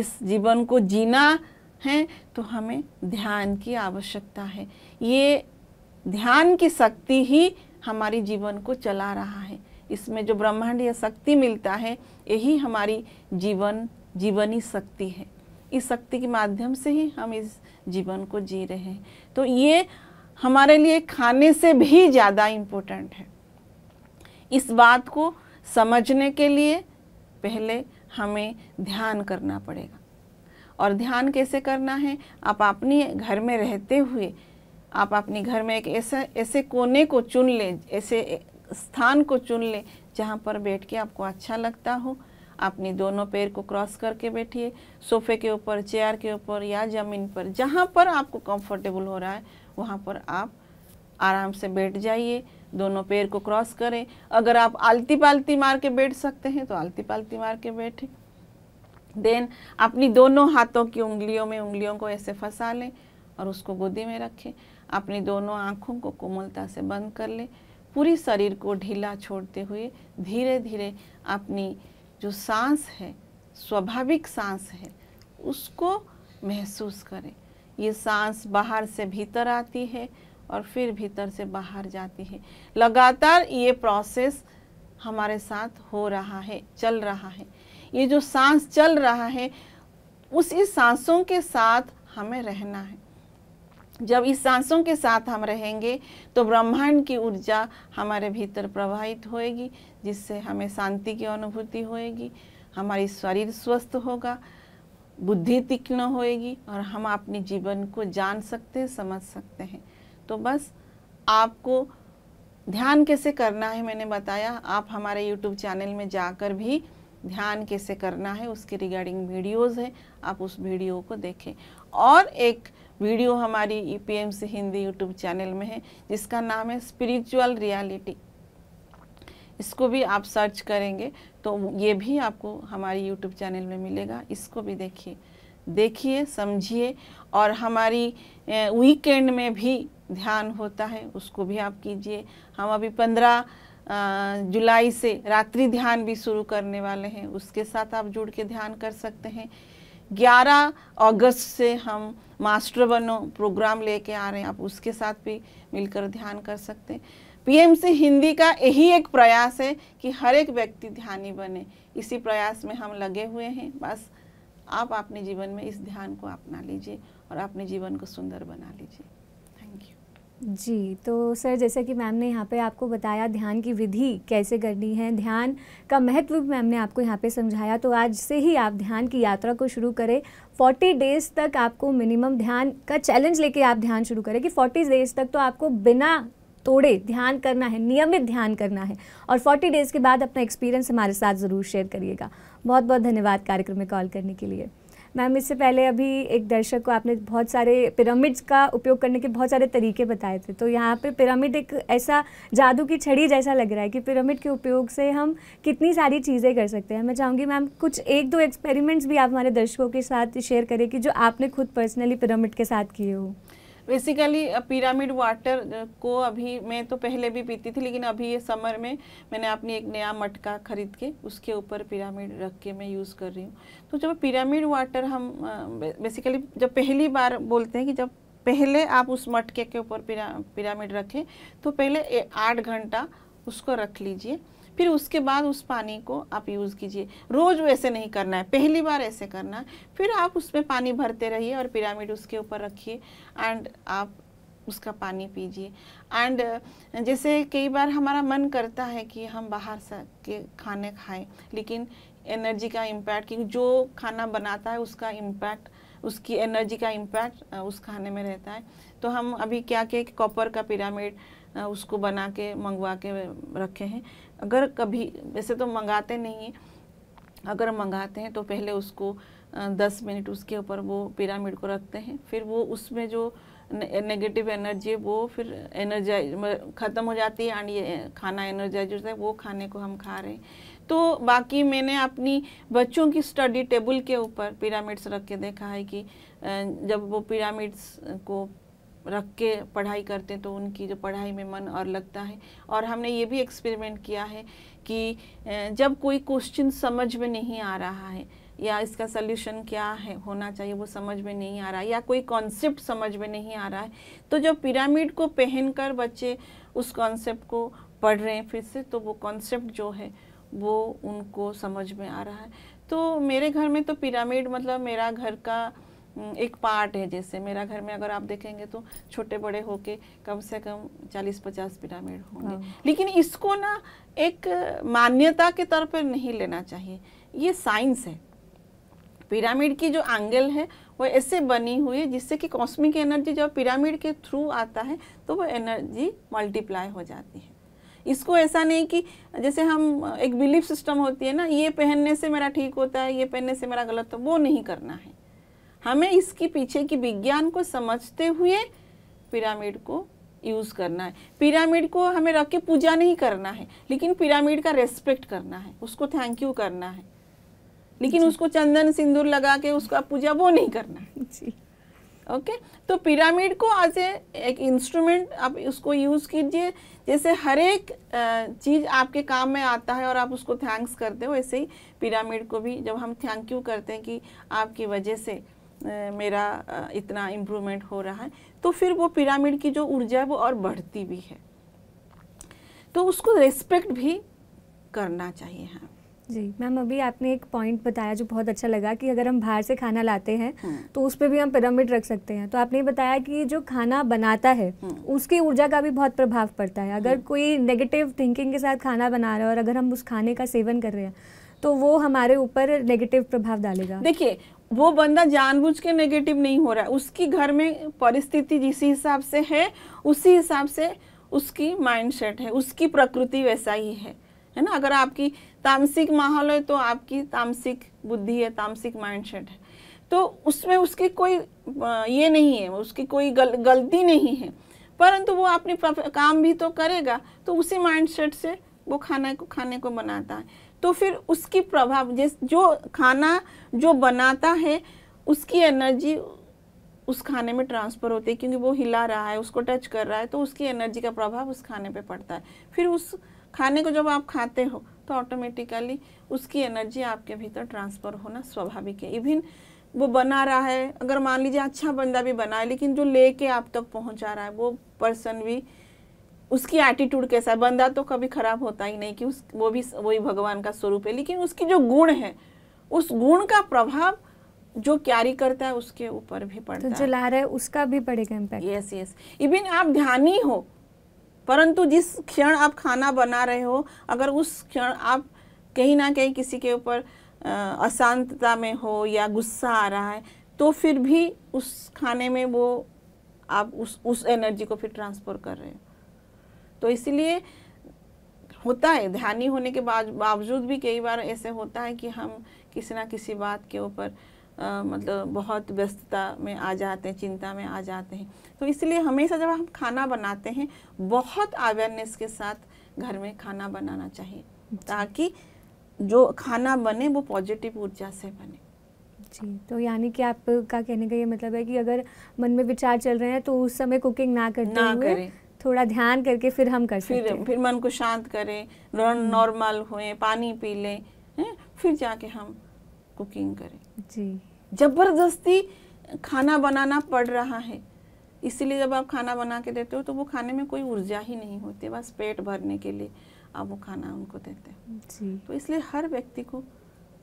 इस जीवन को जीना है तो हमें ध्यान की आवश्यकता है ये ध्यान की शक्ति ही हमारी जीवन को चला रहा है इसमें जो ब्रह्मांड या शक्ति मिलता है यही हमारी जीवन जीवनी शक्ति है इस शक्ति के माध्यम से ही हम इस जीवन को जी रहे हैं तो ये हमारे लिए खाने से भी ज़्यादा इम्पोर्टेंट है इस बात को समझने के लिए पहले हमें ध्यान करना पड़ेगा और ध्यान कैसे करना है आप अपने घर में रहते हुए आप अपने घर में एक ऐसा ऐसे कोने को चुन लें ऐसे स्थान को चुन लें जहाँ पर बैठ के आपको अच्छा लगता हो अपनी दोनों पैर को क्रॉस करके बैठिए सोफे के ऊपर चेयर के ऊपर या ज़मीन पर जहाँ पर आपको कंफर्टेबल हो रहा है वहाँ पर आप आराम से बैठ जाइए दोनों पैर को क्रॉस करें अगर आप आलती पालती मार के बैठ सकते हैं तो आलती पालती मार के बैठें देन अपनी दोनों हाथों की उंगलियों में उंगलियों को ऐसे फंसा लें और उसको गोदी में रखें अपनी दोनों आँखों को कोमलता से बंद कर लें पूरी शरीर को ढीला छोड़ते हुए धीरे धीरे अपनी जो सांस है स्वाभाविक सांस है उसको महसूस करें ये सांस बाहर से भीतर आती है और फिर भीतर से बाहर जाती है लगातार ये प्रोसेस हमारे साथ हो रहा है चल रहा है ये जो सांस चल रहा है उसी सांसों के साथ हमें रहना है जब इस सांसों के साथ हम रहेंगे तो ब्रह्मांड की ऊर्जा हमारे भीतर प्रवाहित होएगी जिससे हमें शांति की अनुभूति होएगी हमारी शरीर स्वस्थ होगा बुद्धि तीक्ष्ण होएगी और हम अपने जीवन को जान सकते हैं समझ सकते हैं तो बस आपको ध्यान कैसे करना है मैंने बताया आप हमारे यूट्यूब चैनल में जाकर भी ध्यान कैसे करना है उसके रिगार्डिंग वीडियोज है आप उस वीडियो को देखें और एक वीडियो हमारी E P M C Hindi YouTube channel में है जिसका नाम है स्पिरिचुअल रियलिटी इसको भी आप सर्च करेंगे तो ये भी आपको हमारी यूट्यूब चैनल में मिलेगा इसको भी देखिए देखिए समझिए और हमारी वीकेंड में भी ध्यान होता है उसको भी आप कीजिए हम अभी पंद्रह जुलाई से रात्रि ध्यान भी शुरू करने वाले हैं उसके साथ आप जुड़ के ध्यान कर सकते हैं 11 अगस्त से हम मास्टर बनो प्रोग्राम लेके आ रहे हैं आप उसके साथ भी मिलकर ध्यान कर सकते हैं पीएमसी हिंदी का यही एक प्रयास है कि हर एक व्यक्ति ध्यानी बने इसी प्रयास में हम लगे हुए हैं बस आप अपने जीवन में इस ध्यान को अपना लीजिए और अपने जीवन को सुंदर बना लीजिए जी तो सर जैसे कि मैम ने यहाँ पे आपको बताया ध्यान की विधि कैसे करनी है ध्यान का महत्व भी मैम ने आपको यहाँ पे समझाया तो आज से ही आप ध्यान की यात्रा को शुरू करें 40 डेज तक आपको मिनिमम ध्यान का चैलेंज लेके आप ध्यान शुरू करें कि 40 डेज तक तो आपको बिना तोड़े ध्यान करना है नियमित ध्यान करना है और 40 डेज़ के बाद अपना एक्सपीरियंस हमारे साथ ज़रूर शेयर करिएगा बहुत बहुत धन्यवाद कार्यक्रम में कॉल करने के लिए मैम इससे पहले अभी एक दर्शक को आपने बहुत सारे पिरामिड्स का उपयोग करने के बहुत सारे तरीके बताए थे तो यहाँ पे पिरामिड एक ऐसा जादू की छड़ी जैसा लग रहा है कि पिरामिड के उपयोग से हम कितनी सारी चीज़ें कर सकते हैं मैं चाहूँगी मैम कुछ एक दो एक्सपेरिमेंट्स भी आप हमारे दर्शकों के साथ शेयर करें कि जो आपने खुद पर्सनली पिरामिड के साथ किए हो बेसिकली पिरामिड वाटर को अभी मैं तो पहले भी पीती थी लेकिन अभी ये समर में मैंने अपनी एक नया मटका खरीद के उसके ऊपर पिरामिड रख के मैं यूज़ कर रही हूँ तो जब पिरामिड वाटर हम बेसिकली जब पहली बार बोलते हैं कि जब पहले आप उस मटके के ऊपर पिरामिड रखें तो पहले आठ घंटा उसको रख लीजिए फिर उसके बाद उस पानी को आप यूज़ कीजिए रोज़ वैसे नहीं करना है पहली बार ऐसे करना है फिर आप उसमें पानी भरते रहिए और पिरामिड उसके ऊपर रखिए एंड आप उसका पानी पीजिए एंड जैसे कई बार हमारा मन करता है कि हम बाहर से के खाने खाएं लेकिन एनर्जी का इम्पैक्ट क्योंकि जो खाना बनाता है उसका इम्पैक्ट उसकी एनर्जी का इम्पैक्ट उस खाने में रहता है तो हम अभी क्या के कॉपर का पिरामिड उसको बना के मंगवा के रखे हैं अगर कभी वैसे तो मंगाते नहीं हैं अगर मंगाते हैं तो पहले उसको दस मिनट उसके ऊपर वो पिरामिड को रखते हैं फिर वो उसमें जो नेगेटिव एनर्जी है वो फिर एनर्जाइज ख़त्म हो जाती है एंड ये खाना एनर्जाइज होता है वो खाने को हम खा रहे हैं तो बाकी मैंने अपनी बच्चों की स्टडी टेबल के ऊपर पिरामिड्स रख के देखा है कि जब वो पिरामिड्स को रख के पढ़ाई करते हैं तो उनकी जो पढ़ाई में मन और लगता है और हमने ये भी एक्सपेरिमेंट किया है कि जब कोई क्वेश्चन समझ में नहीं आ रहा है या इसका सल्यूशन क्या है होना चाहिए वो समझ में नहीं आ रहा है या कोई कॉन्सेप्ट समझ में नहीं आ रहा है तो जब पिरामिड को पहनकर बच्चे उस कॉन्सेप्ट को पढ़ रहे हैं फिर से तो वो कॉन्सेप्ट जो है वो उनको समझ में आ रहा है तो मेरे घर में तो पिरामिड मतलब मेरा घर का एक पार्ट है जैसे मेरा घर में अगर आप देखेंगे तो छोटे बड़े होके कम से कम 40-50 पिरामिड होंगे हाँ। लेकिन इसको ना एक मान्यता के तौर पर नहीं लेना चाहिए ये साइंस है पिरामिड की जो एंगल है वो ऐसे बनी हुई है जिससे कि कॉस्मिक एनर्जी जब पिरामिड के थ्रू आता है तो वो एनर्जी मल्टीप्लाई हो जाती है इसको ऐसा नहीं कि जैसे हम एक बिलीफ सिस्टम होती है ना ये पहनने से मेरा ठीक होता है ये पहनने से मेरा गलत हो तो वो नहीं करना है हमें इसके पीछे की विज्ञान को समझते हुए पिरामिड को यूज़ करना है पिरामिड को हमें रख के पूजा नहीं करना है लेकिन पिरामिड का रेस्पेक्ट करना है उसको थैंक यू करना है लेकिन उसको चंदन सिंदूर लगा के उसका पूजा वो नहीं करना है ओके तो पिरामिड को आज ए एक इंस्ट्रूमेंट आप उसको यूज़ कीजिए जैसे हर एक चीज़ आपके काम में आता है और आप उसको थैंक्स करते हो ऐसे ही पिरामिड को भी जब हम थैंक यू करते हैं कि आपकी वजह से मेरा इतना इम्प्रूवमेंट हो रहा है तो फिर वो पिरामिड की जो ऊर्जा है वो और बढ़ती भी है तो उसको रेस्पेक्ट भी करना चाहिए हमें हाँ। जी मैम अभी आपने एक पॉइंट बताया जो बहुत अच्छा लगा कि अगर हम बाहर से खाना लाते हैं हम्म। तो उस पर भी हम पिरामिड रख सकते हैं तो आपने बताया कि जो खाना बनाता है हम्म। उसकी ऊर्जा का भी बहुत प्रभाव पड़ता है अगर हम्म। कोई नेगेटिव थिंकिंग के साथ खाना बना रहा है और अगर हम उस खाने का सेवन कर रहे हैं तो वो हमारे ऊपर नेगेटिव प्रभाव डालेगा देखिए वो बंदा जानबूझ के नेगेटिव नहीं हो रहा है उसकी घर में परिस्थिति जिस हिसाब से है उसी हिसाब से उसकी माइंडसेट है उसकी प्रकृति वैसा ही है है ना अगर आपकी तामसिक माहौल है तो आपकी तामसिक बुद्धि है तामसिक माइंडसेट है तो उसमें उसकी कोई ये नहीं है उसकी कोई गल, गलती नहीं है परंतु वो अपने काम भी तो करेगा तो उसी माइंडसेट से वो खाना को खाने को बनाता है तो फिर उसकी प्रभाव जिस जो खाना जो बनाता है उसकी एनर्जी उस खाने में ट्रांसफ़र होती है क्योंकि वो हिला रहा है उसको टच कर रहा है तो उसकी एनर्जी का प्रभाव उस खाने पे पड़ता है फिर उस खाने को जब आप खाते हो तो ऑटोमेटिकली उसकी एनर्जी आपके भीतर ट्रांसफ़र होना स्वाभाविक है इवन वो बना रहा है अगर मान लीजिए अच्छा बंदा भी बना है लेकिन जो लेके आप तक तो पहुंचा रहा है वो पर्सन भी उसकी एटीट्यूड कैसा है बंदा तो कभी खराब होता ही नहीं कि उस वो भी वही भगवान का स्वरूप है लेकिन उसकी जो गुण है उस गुण का प्रभाव जो कैरी करता है उसके ऊपर भी पड़ता तो है तो जो ला रहा है उसका भी पड़ेगा इम्पैक्ट यस यस इवन आप ध्यानी हो परंतु जिस क्षण आप खाना बना रहे हो अगर उस क्षण आप कहीं ना कहीं किसी के ऊपर अशांतता में हो या गुस्सा आ रहा है तो फिर भी उस खाने में वो आप उस उस एनर्जी को फिर ट्रांसफ़र कर रहे हो तो इसलिए होता है ध्यानी होने के बावजूद भी कई बार ऐसे होता है कि हम किसी ना किसी बात के ऊपर आ, मतलब बहुत व्यस्तता में आ जाते हैं चिंता में आ जाते हैं तो इसलिए हमेशा जब हम खाना बनाते हैं बहुत अवेयरनेस के साथ घर में खाना बनाना चाहिए ताकि जो खाना बने वो पॉजिटिव ऊर्जा से बने जी तो यानी कि आपका कहने का ये मतलब है कि अगर मन में विचार चल रहे हैं तो उस समय कुकिंग ना करते ना हुए करें थोड़ा ध्यान करके फिर हम कर फिर, सकते फिर मन को शांत करें नॉर्मल हम्म। हुए पानी पी लें फिर जाके हम कुकिंग करें जी जबरदस्ती खाना बनाना पड़ रहा है इसीलिए जब आप खाना बना के देते हो तो वो खाने में कोई ऊर्जा ही नहीं होती बस पेट भरने के लिए आप वो खाना उनको देते हो जी तो इसलिए हर व्यक्ति को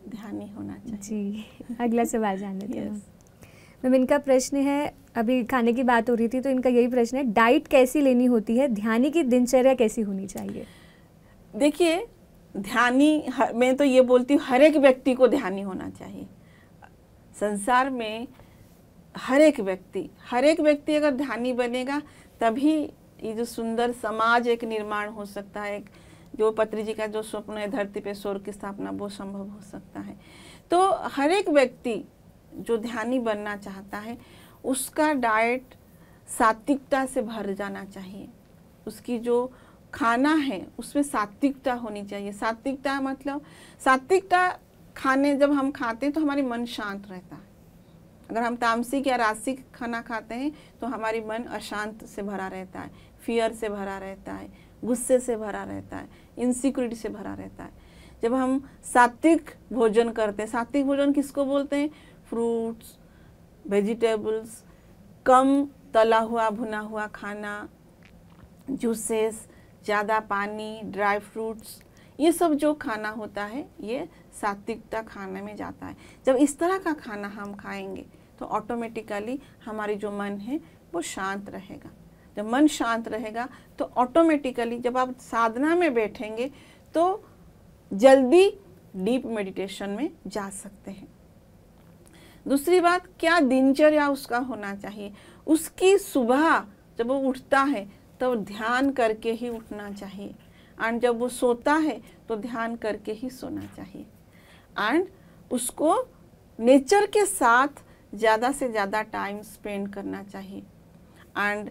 ध्यान ही होना चाहिए जी अगला सवाल जान लेते yes. मैम इनका प्रश्न है अभी खाने की बात हो रही थी तो इनका यही प्रश्न है डाइट कैसी लेनी होती है ध्यानी की दिनचर्या कैसी होनी चाहिए देखिए ध्यानी मैं तो ये बोलती हूँ हर एक व्यक्ति को ध्यानी होना चाहिए संसार में हर एक व्यक्ति हर एक व्यक्ति अगर ध्यानी बनेगा तभी ये जो सुंदर समाज एक निर्माण हो सकता है जो पत्री जी का जो स्वप्न है धरती पे स्वर की स्थापना वो संभव हो सकता है तो हर एक व्यक्ति जो ध्यानी बनना चाहता है उसका डाइट सात्विकता से भर जाना चाहिए उसकी जो खाना है उसमें सात्विकता होनी चाहिए सात्विकता मतलब सात्विकता खाने जब हम खाते हैं तो हमारी मन शांत रहता है अगर हम तामसिक या रासिक खाना खाते हैं तो हमारी मन अशांत से भरा रहता है फियर से भरा रहता है गुस्से से भरा रहता है इनसिक्योरिटी से भरा रहता है जब हम सात्विक भोजन करते हैं सात्विक भोजन किसको बोलते हैं फ्रूट्स वेजिटेबल्स कम तला हुआ भुना हुआ खाना जूसेस ज़्यादा पानी ड्राई फ्रूट्स ये सब जो खाना होता है ये सात्विकता खाने में जाता है जब इस तरह का खाना हम खाएंगे तो ऑटोमेटिकली हमारी जो मन है वो शांत रहेगा जब मन शांत रहेगा तो ऑटोमेटिकली जब आप साधना में बैठेंगे तो जल्दी डीप मेडिटेशन में जा सकते हैं दूसरी बात क्या दिनचर्या उसका होना चाहिए उसकी सुबह जब वो उठता है तो ध्यान करके ही उठना चाहिए एंड जब वो सोता है तो ध्यान करके ही सोना चाहिए एंड उसको नेचर के साथ ज़्यादा से ज़्यादा टाइम स्पेंड करना चाहिए एंड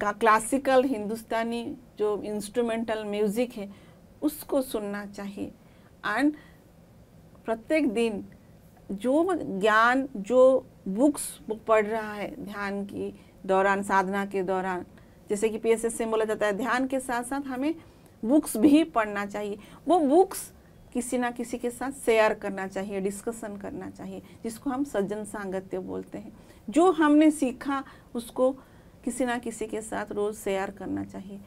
का क्लासिकल हिंदुस्तानी जो इंस्ट्रूमेंटल म्यूज़िक है उसको सुनना चाहिए एंड प्रत्येक दिन जो ज्ञान जो बुक्स वो पढ़ रहा है ध्यान की दौरान साधना के दौरान जैसे कि पीएसएस में बोला जाता है ध्यान के साथ साथ हमें बुक्स भी पढ़ना चाहिए वो बुक्स किसी ना किसी के साथ शेयर करना चाहिए डिस्कशन करना चाहिए जिसको हम सज्जन सांगत्य बोलते हैं जो हमने सीखा उसको किसी ना किसी के साथ रोज़ शेयर करना चाहिए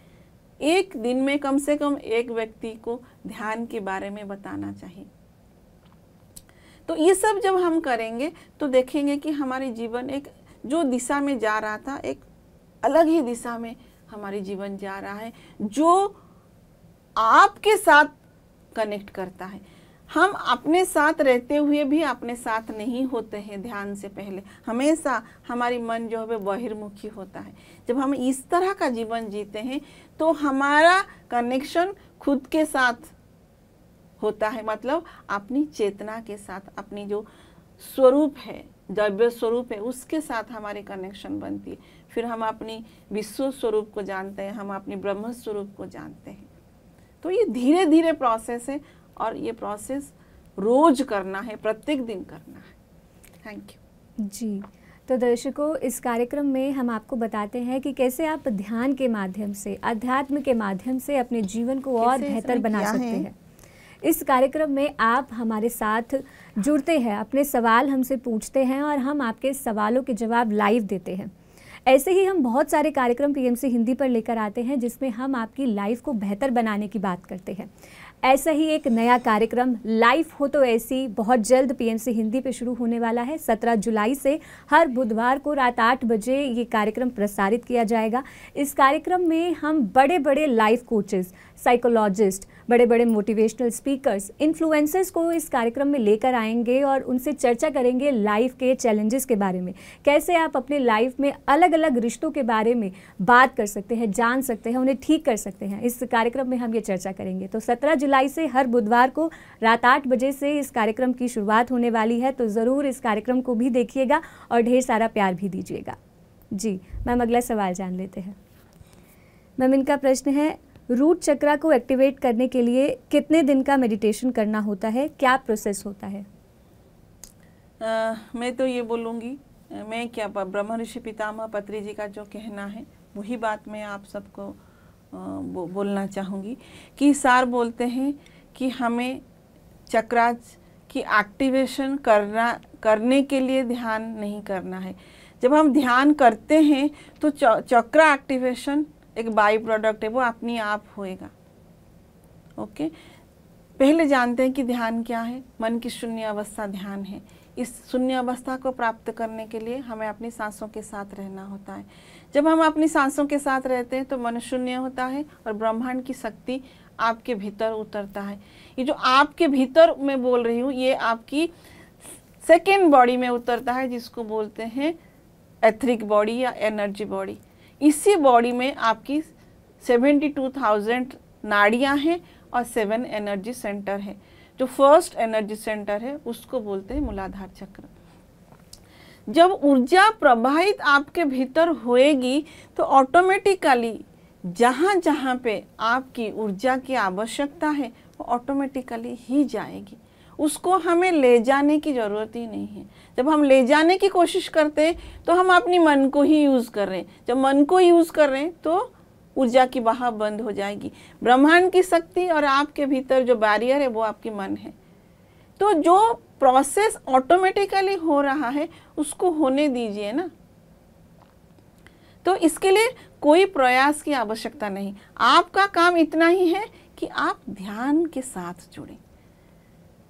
एक दिन में कम से कम एक व्यक्ति को ध्यान के बारे में बताना चाहिए तो ये सब जब हम करेंगे तो देखेंगे कि हमारे जीवन एक जो दिशा में जा रहा था एक अलग ही दिशा में हमारे जीवन जा रहा है जो आपके साथ कनेक्ट करता है हम अपने साथ रहते हुए भी अपने साथ नहीं होते हैं ध्यान से पहले हमेशा हमारी मन जो है बहिर्मुखी होता है जब हम इस तरह का जीवन जीते हैं तो हमारा कनेक्शन खुद के साथ होता है मतलब अपनी चेतना के साथ अपनी जो स्वरूप है द्रव्य स्वरूप है उसके साथ हमारे कनेक्शन बनती है फिर हम अपनी विश्व स्वरूप को जानते हैं हम अपनी ब्रह्म स्वरूप को जानते हैं तो ये धीरे धीरे प्रोसेस है और ये प्रोसेस रोज करना है प्रत्येक दिन करना है थैंक यू जी तो दर्शकों इस कार्यक्रम में हम आपको बताते हैं कि कैसे आप ध्यान के माध्यम से अध्यात्म के माध्यम से अपने जीवन को और बेहतर बना सकते हैं इस कार्यक्रम में आप हमारे साथ जुड़ते हैं अपने सवाल हमसे पूछते हैं और हम आपके सवालों के जवाब लाइव देते हैं ऐसे ही हम बहुत सारे कार्यक्रम पीएमसी हिंदी पर लेकर आते हैं जिसमें हम आपकी लाइफ को बेहतर बनाने की बात करते हैं ऐसा ही एक नया कार्यक्रम लाइफ हो तो ऐसी बहुत जल्द पीएमसी हिंदी पे शुरू होने वाला है 17 जुलाई से हर बुधवार को रात आठ बजे ये कार्यक्रम प्रसारित किया जाएगा इस कार्यक्रम में हम बड़े बड़े लाइफ कोचेस साइकोलॉजिस्ट बड़े बड़े मोटिवेशनल स्पीकर्स इन्फ्लुएंसर्स को इस कार्यक्रम में लेकर आएंगे और उनसे चर्चा करेंगे लाइफ के चैलेंजेस के बारे में कैसे आप अपने लाइफ में अलग अलग रिश्तों के बारे में बात कर सकते हैं जान सकते हैं उन्हें ठीक कर सकते हैं इस कार्यक्रम में हम ये चर्चा करेंगे तो सत्रह जुलाई से हर बुधवार को रात आठ बजे से इस कार्यक्रम की शुरुआत होने वाली है तो ज़रूर इस कार्यक्रम को भी देखिएगा और ढेर सारा प्यार भी दीजिएगा जी मैम अगला सवाल जान लेते हैं मैम इनका प्रश्न है रूट चक्रा को एक्टिवेट करने के लिए कितने दिन का मेडिटेशन करना होता है क्या प्रोसेस होता है आ, मैं तो ये बोलूँगी मैं क्या ब्रह्म ऋषि पितामह पत्री जी का जो कहना है वही बात मैं आप सबको बो, बोलना चाहूँगी कि सार बोलते हैं कि हमें चक्राज की एक्टिवेशन करना करने के लिए ध्यान नहीं करना है जब हम ध्यान करते हैं तो चक्र एक्टिवेशन एक बाई प्रोडक्ट है वो अपने आप होएगा ओके पहले जानते हैं कि ध्यान क्या है मन की शून्य अवस्था ध्यान है इस शून्य अवस्था को प्राप्त करने के लिए हमें अपनी सांसों के साथ रहना होता है जब हम अपनी सांसों के साथ रहते हैं तो मन शून्य होता है और ब्रह्मांड की शक्ति आपके भीतर उतरता है ये जो आपके भीतर मैं बोल रही हूँ ये आपकी सेकेंड बॉडी में उतरता है जिसको बोलते हैं एथरिक बॉडी या एनर्जी बॉडी इसी बॉडी में आपकी 72,000 नाड़ियाँ हैं और सेवन एनर्जी सेंटर है जो फर्स्ट एनर्जी सेंटर है उसको बोलते हैं मूलाधार चक्र जब ऊर्जा प्रवाहित आपके भीतर होएगी तो ऑटोमेटिकली जहाँ जहाँ पे आपकी ऊर्जा की आवश्यकता है वो ऑटोमेटिकली ही जाएगी उसको हमें ले जाने की ज़रूरत ही नहीं है जब हम ले जाने की कोशिश करते हैं तो हम अपनी मन को ही यूज़ कर रहे हैं जब मन को यूज़ कर रहे हैं तो ऊर्जा की बहा बंद हो जाएगी ब्रह्मांड की शक्ति और आपके भीतर जो बैरियर है वो आपकी मन है तो जो प्रोसेस ऑटोमेटिकली हो रहा है उसको होने दीजिए ना तो इसके लिए कोई प्रयास की आवश्यकता नहीं आपका काम इतना ही है कि आप ध्यान के साथ जुड़ें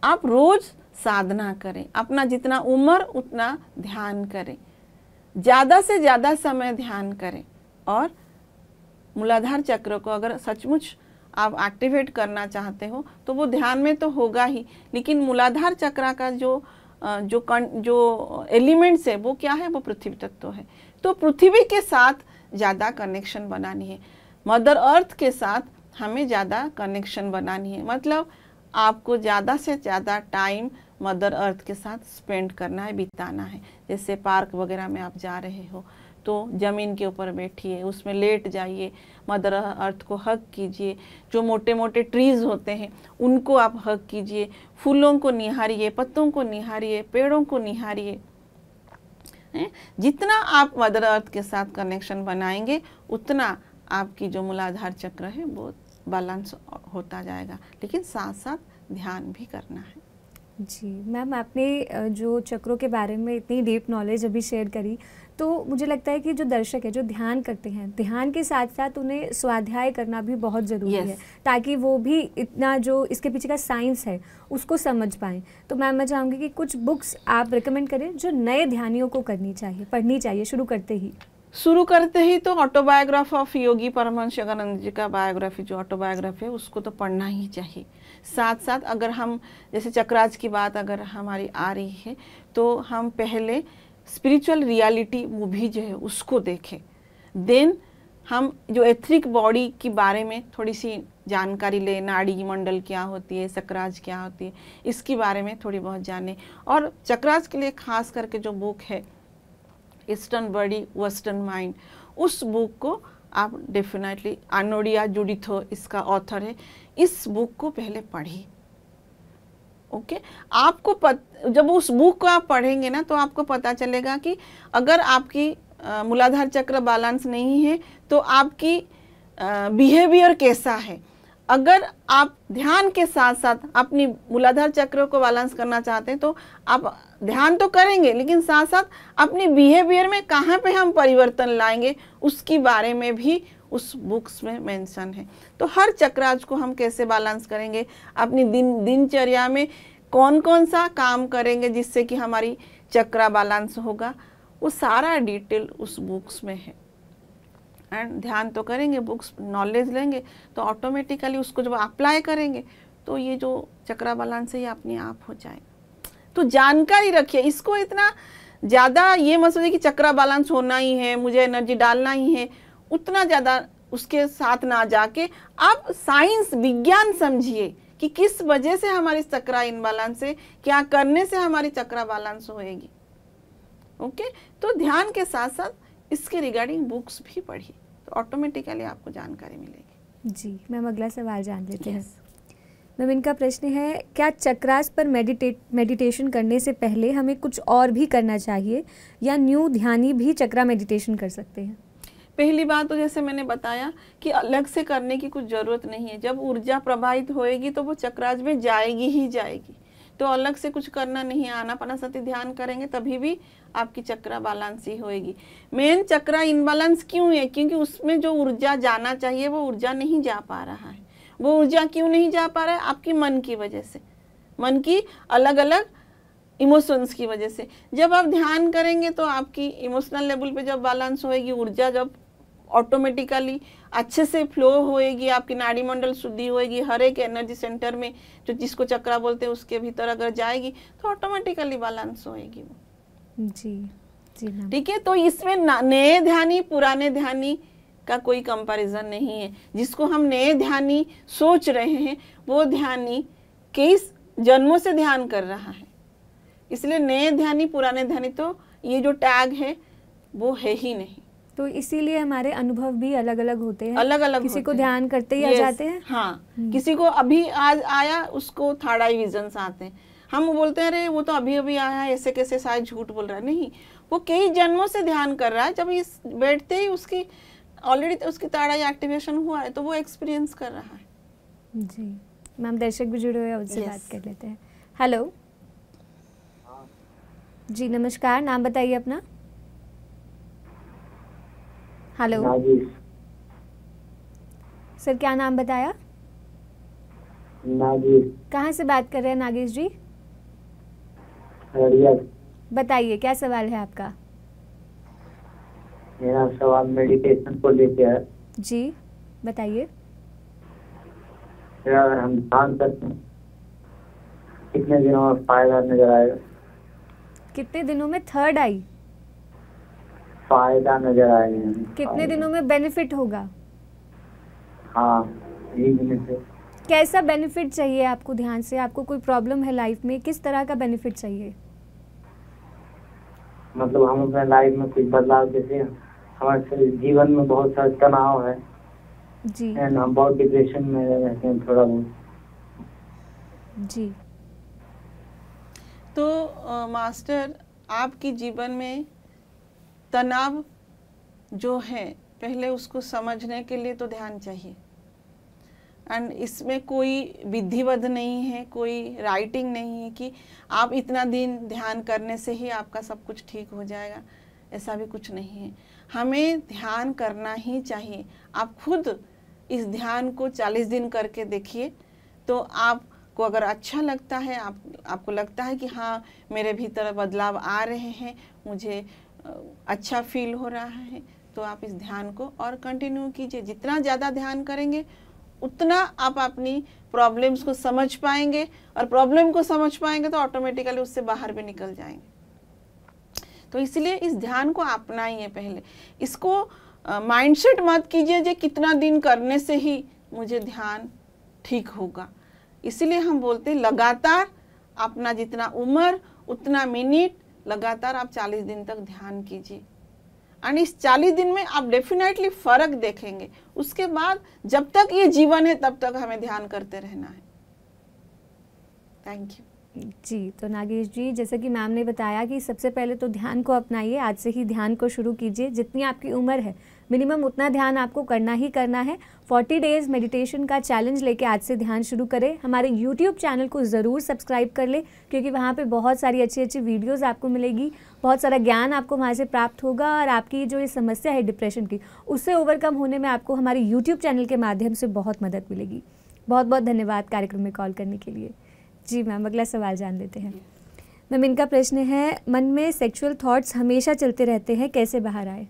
आप रोज़ साधना करें अपना जितना उम्र उतना ध्यान करें ज़्यादा से ज़्यादा समय ध्यान करें और मूलाधार चक्र को अगर सचमुच आप एक्टिवेट करना चाहते हो तो वो ध्यान में तो होगा ही लेकिन मूलाधार चक्र का जो जो कण जो एलिमेंट्स है वो क्या है वो पृथ्वी तत्व है तो पृथ्वी के साथ ज़्यादा कनेक्शन बनानी है मदर अर्थ के साथ हमें ज़्यादा कनेक्शन बनानी है मतलब आपको ज़्यादा से ज़्यादा टाइम मदर अर्थ के साथ स्पेंड करना है बिताना है जैसे पार्क वगैरह में आप जा रहे हो तो ज़मीन के ऊपर बैठिए उसमें लेट जाइए मदर अर्थ को हक कीजिए जो मोटे मोटे ट्रीज़ होते हैं उनको आप हक कीजिए फूलों को निहारिए पत्तों को निहारिए पेड़ों को निहारिए जितना आप मदर अर्थ के साथ कनेक्शन बनाएंगे उतना आपकी जो मूलाधार चक्र है वो बैलेंस होता जाएगा लेकिन साथ साथ ध्यान भी करना है जी मैम आपने जो चक्रों के बारे में इतनी डीप नॉलेज अभी शेयर करी तो मुझे लगता है कि जो दर्शक है जो ध्यान करते हैं ध्यान के साथ साथ उन्हें स्वाध्याय करना भी बहुत ज़रूरी yes. है ताकि वो भी इतना जो इसके पीछे का साइंस है उसको समझ पाए तो मैम मैं चाहूँगी कि कुछ बुक्स आप रिकमेंड करें जो नए ध्यानियों को करनी चाहिए पढ़नी चाहिए शुरू करते ही शुरू करते ही तो ऑटोबायोग्राफ ऑफ योगी परमहंश योगानंद जी का बायोग्राफी जो ऑटोबायोग्राफी है उसको तो पढ़ना ही चाहिए साथ साथ अगर हम जैसे चक्राज की बात अगर हमारी आ रही है तो हम पहले स्पिरिचुअल रियलिटी मूवी जो है उसको देखें देन हम जो एथ्रिक बॉडी के बारे में थोड़ी सी जानकारी लें नाड़ी मंडल क्या होती है चक्राज क्या होती है इसके बारे में थोड़ी बहुत जाने और चक्राज के लिए खास करके जो बुक है ईस्टर्न बॉडी वेस्टर्न माइंड उस बुक को आप डेफिनेटली अनोडिया जुड़ित हो इसका ऑथर है इस बुक को पहले पढ़िए ओके okay? आपको पत, जब उस बुक को आप पढ़ेंगे ना तो आपको पता चलेगा कि अगर आपकी आ, मूलाधार चक्र बैलेंस नहीं है तो आपकी बिहेवियर कैसा है अगर आप ध्यान के साथ साथ अपनी मूलाधार चक्र को बैलेंस करना चाहते हैं तो आप ध्यान तो करेंगे लेकिन साथ साथ अपने बिहेवियर में कहाँ पे हम परिवर्तन लाएंगे उसके बारे में भी उस बुक्स में मेंशन है तो हर चक्राज को हम कैसे बैलेंस करेंगे अपनी दिन दिनचर्या में कौन कौन सा काम करेंगे जिससे कि हमारी चक्रा बैलेंस होगा वो सारा डिटेल उस बुक्स में है एंड ध्यान तो करेंगे बुक्स नॉलेज लेंगे तो ऑटोमेटिकली उसको जब अप्लाई करेंगे तो ये जो चक्रा बैलेंस है ये अपने आप हो जाएगा तो जानकारी रखिए इसको इतना ज़्यादा ये मत सोचिए कि चक्रा बैलेंस होना ही है मुझे एनर्जी डालना ही है उतना ज़्यादा उसके साथ ना जाके आप साइंस विज्ञान समझिए कि किस वजह से हमारी चक्रा इनबैलेंस है क्या करने से हमारी चक्रा बैलेंस होएगी ओके तो ध्यान के साथ साथ इसके रिगार्डिंग बुक्स भी पढ़िए तो ऑटोमेटिकली आपको जानकारी मिलेगी जी मैम अगला सवाल जान लेते हैं मैम इनका प्रश्न है क्या चक्रास पर मेडिटेट मेडिटेशन करने से पहले हमें कुछ और भी करना चाहिए या न्यू ध्यानी भी चक्रा मेडिटेशन कर सकते हैं पहली बात तो जैसे मैंने बताया कि अलग से करने की कुछ ज़रूरत नहीं है जब ऊर्जा प्रभावित होएगी तो वो चक्राज में जाएगी ही जाएगी तो अलग से कुछ करना नहीं आना पना सती ध्यान करेंगे तभी भी आपकी चक्रा बैलेंस ही होएगी मेन चक्रा इनबैलेंस क्यों है क्योंकि उसमें जो ऊर्जा जाना चाहिए वो ऊर्जा नहीं जा पा रहा है वो ऊर्जा क्यों नहीं जा पा रहा है आपकी मन की वजह से मन की अलग अलग इमोशंस की वजह से जब आप ध्यान करेंगे तो आपकी इमोशनल लेवल पे जब बैलेंस होएगी ऊर्जा जब ऑटोमेटिकली अच्छे से फ्लो होएगी आपकी मंडल शुद्धि होएगी हर एक एनर्जी सेंटर में जो जिसको चक्रा बोलते हैं उसके भीतर अगर जाएगी तो ऑटोमेटिकली बैलेंस होएगी वो जी ठीक है तो इसमें नए ध्यानी पुराने ध्यानी का कोई कंपैरिजन नहीं है जिसको हम नए ध्यानी सोच रहे हैं वो ध्यानी कई जन्मों से ध्यान कर रहा है इसलिए नए ध्यानी पुराने ध्यानी तो ये जो टैग है वो है ही नहीं तो इसीलिए हमारे अनुभव भी अलग अलग होते हैं अलग अलग किसी को ध्यान करते ही आ जाते हैं हाँ हम्म। किसी को अभी आज आया उसको थर्ड आई विजन आते हैं हम बोलते हैं अरे वो तो अभी अभी आया ऐसे कैसे शायद झूठ बोल रहा है नहीं वो कई जन्मों से ध्यान कर रहा है जब ये बैठते ही उसकी ऑलरेडी तो उसकी ताड़ा या एक्टिवेशन हुआ है तो वो एक्सपीरियंस कर रहा है जी मैम दर्शक भी जुड़े हुए हैं उनसे yes. बात कर लेते हैं हेलो जी नमस्कार नाम बताइए अपना हेलो हाँ सर क्या नाम बताया नागेश कहाँ से बात कर रहे हैं नागेश जी बताइए क्या सवाल है आपका मेरा सवाल मेडिटेशन को लेकर है जी बताइए अगर हम ध्यान करते हैं कितने दिनों में फायदा नजर आएगा कितने दिनों में थर्ड आई फायदा नजर आएगा कितने दिनों में बेनिफिट होगा हाँ कैसा बेनिफिट चाहिए आपको ध्यान से आपको कोई प्रॉब्लम है लाइफ में किस तरह का बेनिफिट चाहिए मतलब हम अपने लाइफ में कुछ बदलाव कैसे हमारे जीवन में बहुत सारे तनाव है जी एंड हम बहुत डिप्रेशन में रहते हैं थोड़ा बहुत जी तो मास्टर आपके जीवन में तनाव जो है पहले उसको समझने के लिए तो ध्यान चाहिए एंड इसमें कोई विधिवध नहीं है कोई राइटिंग नहीं है कि आप इतना दिन ध्यान करने से ही आपका सब कुछ ठीक हो जाएगा ऐसा भी कुछ नहीं है हमें ध्यान करना ही चाहिए आप खुद इस ध्यान को 40 दिन करके देखिए तो आपको अगर अच्छा लगता है आप आपको लगता है कि हाँ मेरे भीतर बदलाव आ रहे हैं मुझे अच्छा फील हो रहा है तो आप इस ध्यान को और कंटिन्यू कीजिए जितना ज़्यादा ध्यान करेंगे उतना आप अपनी प्रॉब्लम्स को समझ पाएंगे और प्रॉब्लम को समझ पाएंगे तो ऑटोमेटिकली उससे बाहर भी निकल जाएंगे तो इसलिए इस ध्यान को अपनाइए पहले इसको माइंडसेट मत कीजिए जो कितना दिन करने से ही मुझे ध्यान ठीक होगा इसलिए हम बोलते लगातार अपना जितना उम्र उतना मिनट लगातार आप 40 दिन तक ध्यान कीजिए एंड इस 40 दिन में आप डेफिनेटली फर्क देखेंगे उसके बाद जब तक ये जीवन है तब तक हमें ध्यान करते रहना है थैंक यू जी तो नागेश जी जैसा कि मैम ने बताया कि सबसे पहले तो ध्यान को अपनाइए आज से ही ध्यान को शुरू कीजिए जितनी आपकी उम्र है मिनिमम उतना ध्यान आपको करना ही करना है 40 डेज मेडिटेशन का चैलेंज लेके आज से ध्यान शुरू करें हमारे यूट्यूब चैनल को ज़रूर सब्सक्राइब कर ले क्योंकि वहाँ पे बहुत सारी अच्छी अच्छी वीडियोस आपको मिलेगी बहुत सारा ज्ञान आपको वहाँ से प्राप्त होगा और आपकी जो ये समस्या है डिप्रेशन की उससे ओवरकम होने में आपको हमारे यूट्यूब चैनल के माध्यम से बहुत मदद मिलेगी बहुत बहुत धन्यवाद कार्यक्रम में कॉल करने के लिए जी मैम अगला सवाल जान लेते हैं मैम इनका प्रश्न है मन में सेक्सुअल थॉट्स हमेशा चलते रहते हैं कैसे बाहर आए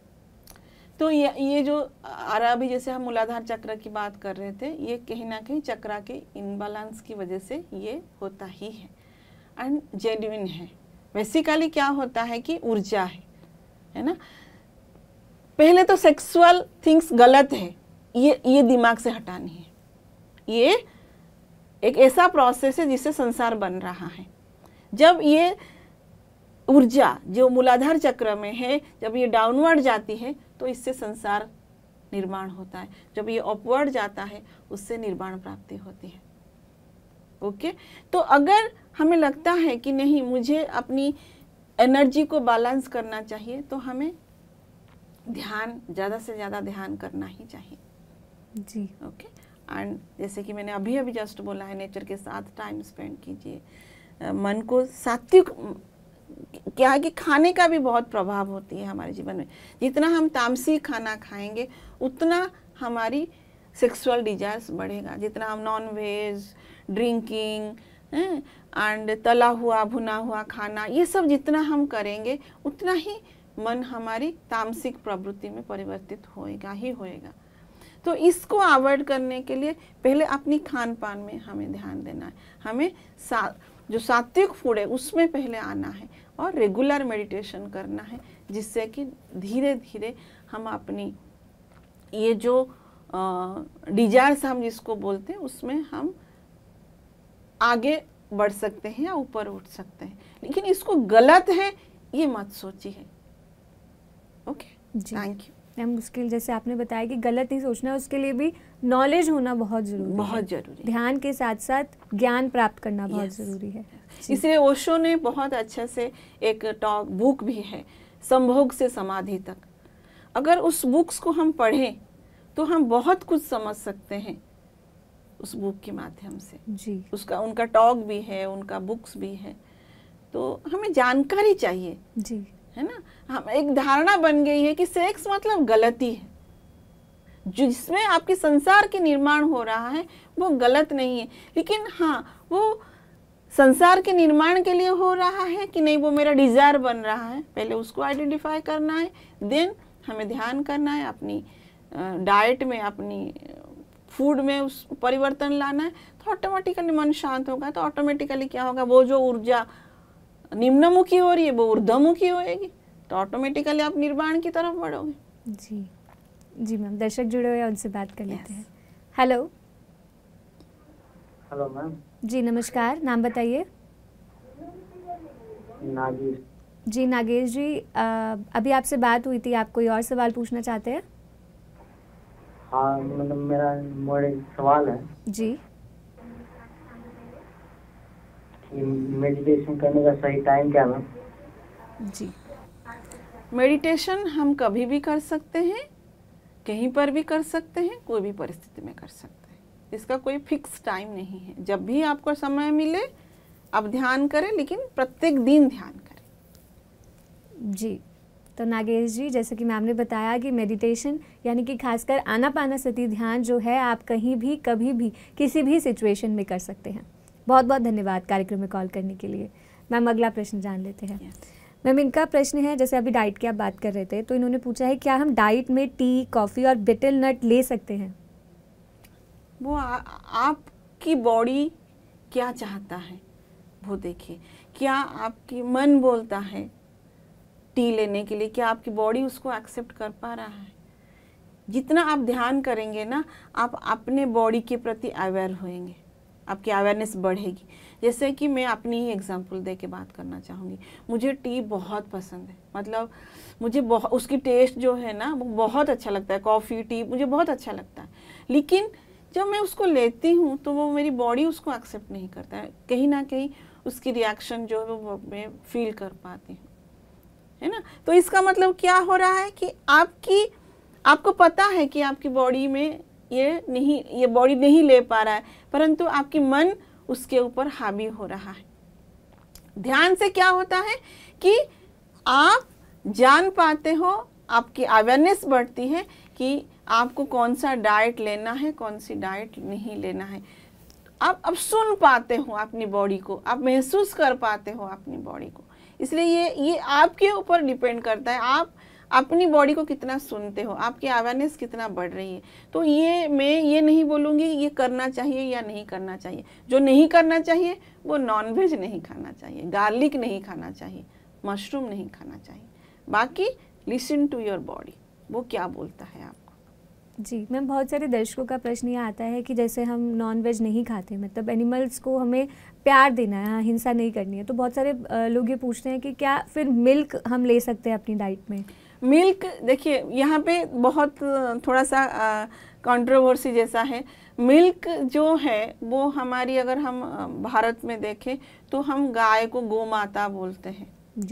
तो ये ये जो आ रहा अभी जैसे हम मूलाधार चक्र की बात कर रहे थे ये कहीं ना कहीं चक्रा के इनबैलेंस की वजह से ये होता ही है एंड जेन्यून है बेसिकली क्या होता है कि ऊर्जा है है ना पहले तो सेक्सुअल थिंग्स गलत है ये ये दिमाग से हटानी है ये एक ऐसा प्रोसेस है जिससे संसार बन रहा है जब ये ऊर्जा जो मूलाधार चक्र में है जब ये डाउनवर्ड जाती है तो इससे संसार निर्माण होता है जब ये अपवर्ड जाता है उससे निर्माण प्राप्ति होती है ओके तो अगर हमें लगता है कि नहीं मुझे अपनी एनर्जी को बैलेंस करना चाहिए तो हमें ध्यान ज़्यादा से ज़्यादा ध्यान करना ही चाहिए जी ओके एंड जैसे कि मैंने अभी अभी जस्ट बोला है नेचर के साथ टाइम स्पेंड कीजिए मन को सात्विक क्या है कि खाने का भी बहुत प्रभाव होती है हमारे जीवन में जितना हम तामसी खाना खाएंगे उतना हमारी सेक्सुअल डिजायर्स बढ़ेगा जितना हम नॉन वेज ड्रिंकिंग एंड तला हुआ भुना हुआ खाना ये सब जितना हम करेंगे उतना ही मन हमारी तामसिक प्रवृत्ति में परिवर्तित होएगा ही होएगा तो इसको अवॉइड करने के लिए पहले अपनी खान पान में हमें ध्यान देना है हमें सा जो सात्विक फूड है उसमें पहले आना है और रेगुलर मेडिटेशन करना है जिससे कि धीरे धीरे हम अपनी ये जो डिजायर्स हम जिसको बोलते हैं उसमें हम आगे बढ़ सकते हैं या ऊपर उठ सकते हैं लेकिन इसको गलत है ये मत सोचिए ओके थैंक यू मैम उसके लिए जैसे आपने बताया कि गलत नहीं सोचना उसके लिए भी नॉलेज होना बहुत जरूरी बहुत जरूरी ध्यान के साथ साथ ज्ञान प्राप्त करना बहुत जरूरी है इसलिए ओशो ने बहुत अच्छे से एक टॉक बुक भी है संभोग से समाधि तक अगर उस बुक्स को हम पढ़ें तो हम बहुत कुछ समझ सकते हैं उस बुक के माध्यम से जी उसका उनका टॉक भी है उनका बुक्स भी है तो हमें जानकारी चाहिए जी है ना हम हाँ, एक धारणा बन गई है कि सेक्स मतलब गलती है जिसमें आपके संसार के निर्माण हो रहा है वो गलत नहीं है लेकिन हाँ वो संसार के निर्माण के लिए हो रहा है कि नहीं वो मेरा डिज़ायर बन रहा है पहले उसको आइडेंटिफाई करना है देन हमें ध्यान करना है अपनी डाइट में अपनी फूड में उस परिवर्तन लाना है तो ऑटोमेटिकली मन शांत होगा तो ऑटोमेटिकली क्या होगा वो जो ऊर्जा निम्नमुखी हो रही है वो ऊर्धमुखी होएगी तो ऑटोमेटिकली आप निर्वाण की तरफ बढ़ोगे जी जी मैम दर्शक जुड़े हुए उनसे बात कर लेते हैं हेलो हेलो मैम जी नमस्कार नाम बताइए नागेश जी नागेश जी आ, अभी आपसे बात हुई थी आप कोई और सवाल पूछना चाहते हैं हाँ मतलब मेरा मोड़े सवाल है जी मेडिटेशन करने का सही टाइम क्या है जी मेडिटेशन हम कभी भी कर सकते हैं कहीं पर भी कर सकते हैं कोई भी परिस्थिति में कर सकते हैं इसका कोई फिक्स टाइम नहीं है जब भी आपको समय मिले आप ध्यान करें लेकिन प्रत्येक दिन ध्यान करें जी तो नागेश जी जैसे कि मैम ने बताया कि मेडिटेशन यानी कि खासकर आना पाना सती ध्यान जो है आप कहीं भी कभी भी किसी भी सिचुएशन में कर सकते हैं बहुत बहुत धन्यवाद कार्यक्रम में कॉल करने के लिए मैम अगला प्रश्न जान लेते हैं मैम इनका प्रश्न है जैसे अभी डाइट की आप बात कर रहे थे तो इन्होंने पूछा है क्या हम डाइट में टी कॉफ़ी और बिटल नट ले सकते हैं वो आपकी बॉडी क्या चाहता है वो देखिए क्या आपकी मन बोलता है टी लेने के लिए क्या आपकी बॉडी उसको एक्सेप्ट कर पा रहा है जितना आप ध्यान करेंगे ना आप अपने बॉडी के प्रति अवेयर होंगे आपकी अवेयरनेस बढ़ेगी जैसे कि मैं अपनी ही एग्जांपल दे के बात करना चाहूँगी मुझे टी बहुत पसंद है मतलब मुझे बहुत उसकी टेस्ट जो है ना वो बहुत अच्छा लगता है कॉफ़ी टी मुझे बहुत अच्छा लगता है लेकिन जब मैं उसको लेती हूँ तो वो मेरी बॉडी उसको एक्सेप्ट नहीं करता है कहीं ना कहीं उसकी रिएक्शन जो है वो मैं फील कर पाती हूँ है ना तो इसका मतलब क्या हो रहा है कि आपकी आपको पता है कि आपकी बॉडी में ये नहीं ये बॉडी नहीं ले पा रहा है परंतु आपकी मन उसके ऊपर हावी हो रहा है ध्यान से क्या होता है कि आप जान पाते हो आपकी अवेयरनेस बढ़ती है कि आपको कौन सा डाइट लेना है कौन सी डाइट नहीं लेना है आप अब सुन पाते हो अपनी बॉडी को आप महसूस कर पाते हो अपनी बॉडी को इसलिए ये ये आपके ऊपर डिपेंड करता है आप अपनी बॉडी को कितना सुनते हो आपकी अवेयरनेस कितना बढ़ रही है तो ये मैं ये नहीं बोलूँगी ये करना चाहिए या नहीं करना चाहिए जो नहीं करना चाहिए वो नॉनवेज नहीं खाना चाहिए गार्लिक नहीं खाना चाहिए मशरूम नहीं खाना चाहिए बाकी लिसन टू योर बॉडी वो क्या बोलता है आप जी मैम बहुत सारे दर्शकों का प्रश्न ये आता है कि जैसे हम नॉन वेज नहीं खाते मतलब एनिमल्स को हमें प्यार देना है हिंसा नहीं करनी है तो बहुत सारे लोग ये पूछते हैं कि क्या फिर मिल्क हम ले सकते हैं अपनी डाइट में मिल्क देखिए यहाँ पे बहुत थोड़ा सा कंट्रोवर्सी जैसा है मिल्क जो है वो हमारी अगर हम भारत में देखें तो हम गाय को गोमाता बोलते हैं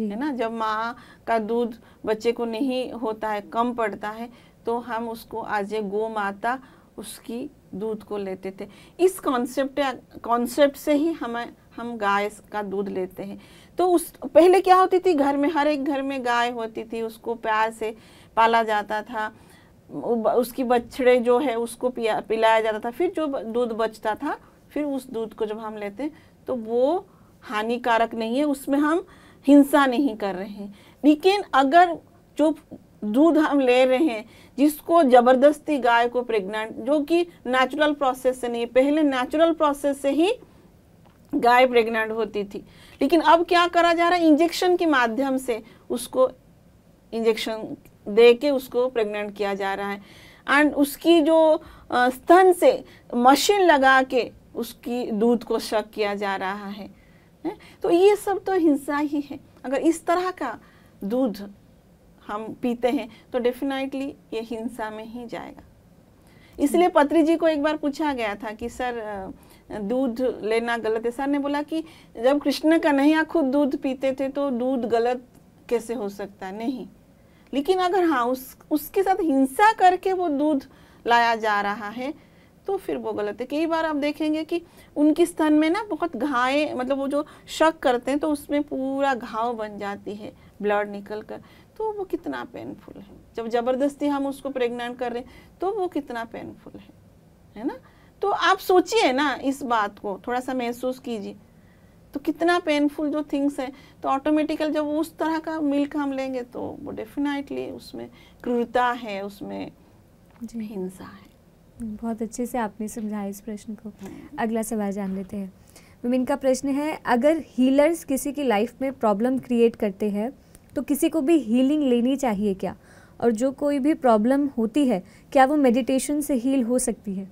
है ना जब माँ का दूध बच्चे को नहीं होता है कम पड़ता है तो हम उसको आज ए गो माता उसकी दूध को लेते थे इस कॉन्सेप्ट कॉन्सेप्ट से ही हमें हम गाय का दूध लेते हैं तो उस पहले क्या होती थी घर में हर एक घर में गाय होती थी उसको प्यार से पाला जाता था उसकी बछड़े जो है उसको पिया पिलाया जाता था फिर जो दूध बचता था फिर उस दूध को जब हम लेते तो वो हानिकारक नहीं है उसमें हम हिंसा नहीं कर रहे हैं लेकिन अगर जो दूध हम ले रहे हैं जिसको ज़बरदस्ती गाय को प्रेग्नेंट जो कि नेचुरल प्रोसेस से नहीं पहले नेचुरल प्रोसेस से ही गाय प्रेग्नेंट होती थी लेकिन अब क्या करा जा रहा है इंजेक्शन के माध्यम से उसको इंजेक्शन दे के उसको प्रेग्नेंट किया जा रहा है एंड उसकी जो स्तन से मशीन लगा के उसकी दूध को शक किया जा रहा है ने? तो ये सब तो हिंसा ही है अगर इस तरह का दूध हम पीते हैं तो डेफिनेटली ये हिंसा में ही जाएगा इसलिए पत्री जी को एक बार पूछा गया था कि सर दूध लेना गलत है सर ने बोला कि जब कृष्ण का कन्हैया खुद दूध पीते थे तो दूध गलत कैसे हो सकता नहीं लेकिन अगर हाँ उस उसके साथ हिंसा करके वो दूध लाया जा रहा है तो फिर वो गलत है कई बार आप देखेंगे कि उनकी स्तन में ना बहुत घाएँ मतलब वो जो शक करते हैं तो उसमें पूरा घाव बन जाती है ब्लड निकल कर तो वो कितना पेनफुल है जब ज़बरदस्ती हम उसको प्रेग्नेंट कर रहे हैं तो वो कितना पेनफुल है है ना तो आप सोचिए ना इस बात को थोड़ा सा महसूस कीजिए तो कितना पेनफुल जो थिंग्स हैं तो ऑटोमेटिकल जब उस तरह का मिल्क हम लेंगे तो वो डेफिनेटली उसमें क्रूरता है उसमें हिंसा है बहुत अच्छे से आपने समझाया इस प्रश्न को हाँ। अगला सवाल जान लेते हैं मैम इनका प्रश्न है अगर हीलर्स किसी की लाइफ में प्रॉब्लम क्रिएट करते हैं तो किसी को भी हीलिंग लेनी चाहिए क्या और जो कोई भी प्रॉब्लम होती है क्या वो मेडिटेशन से हील हो सकती है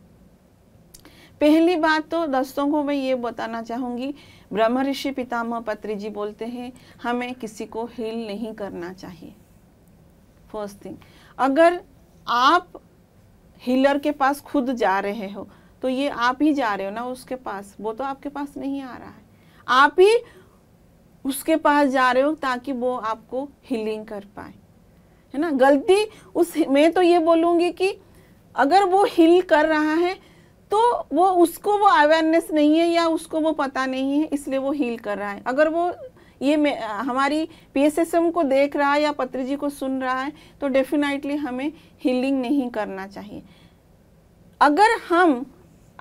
पहली बात तो दोस्तों को मैं ये बताना चाहूँगी ब्रह्म ऋषि पितामह पत्री जी बोलते हैं हमें किसी को हील नहीं करना चाहिए फर्स्ट थिंग अगर आप हीलर के पास खुद जा रहे हो तो ये आप ही जा रहे हो ना उसके पास वो तो आपके पास नहीं आ रहा है आप ही उसके पास जा रहे हो ताकि वो आपको हीलिंग कर पाए है ना गलती उस मैं तो ये बोलूँगी कि अगर वो हील कर रहा है तो वो उसको वो अवेयरनेस नहीं है या उसको वो पता नहीं है इसलिए वो हील कर रहा है अगर वो ये हमारी पी को देख रहा है या पत्र जी को सुन रहा है तो डेफिनेटली हमें हीलिंग नहीं करना चाहिए अगर हम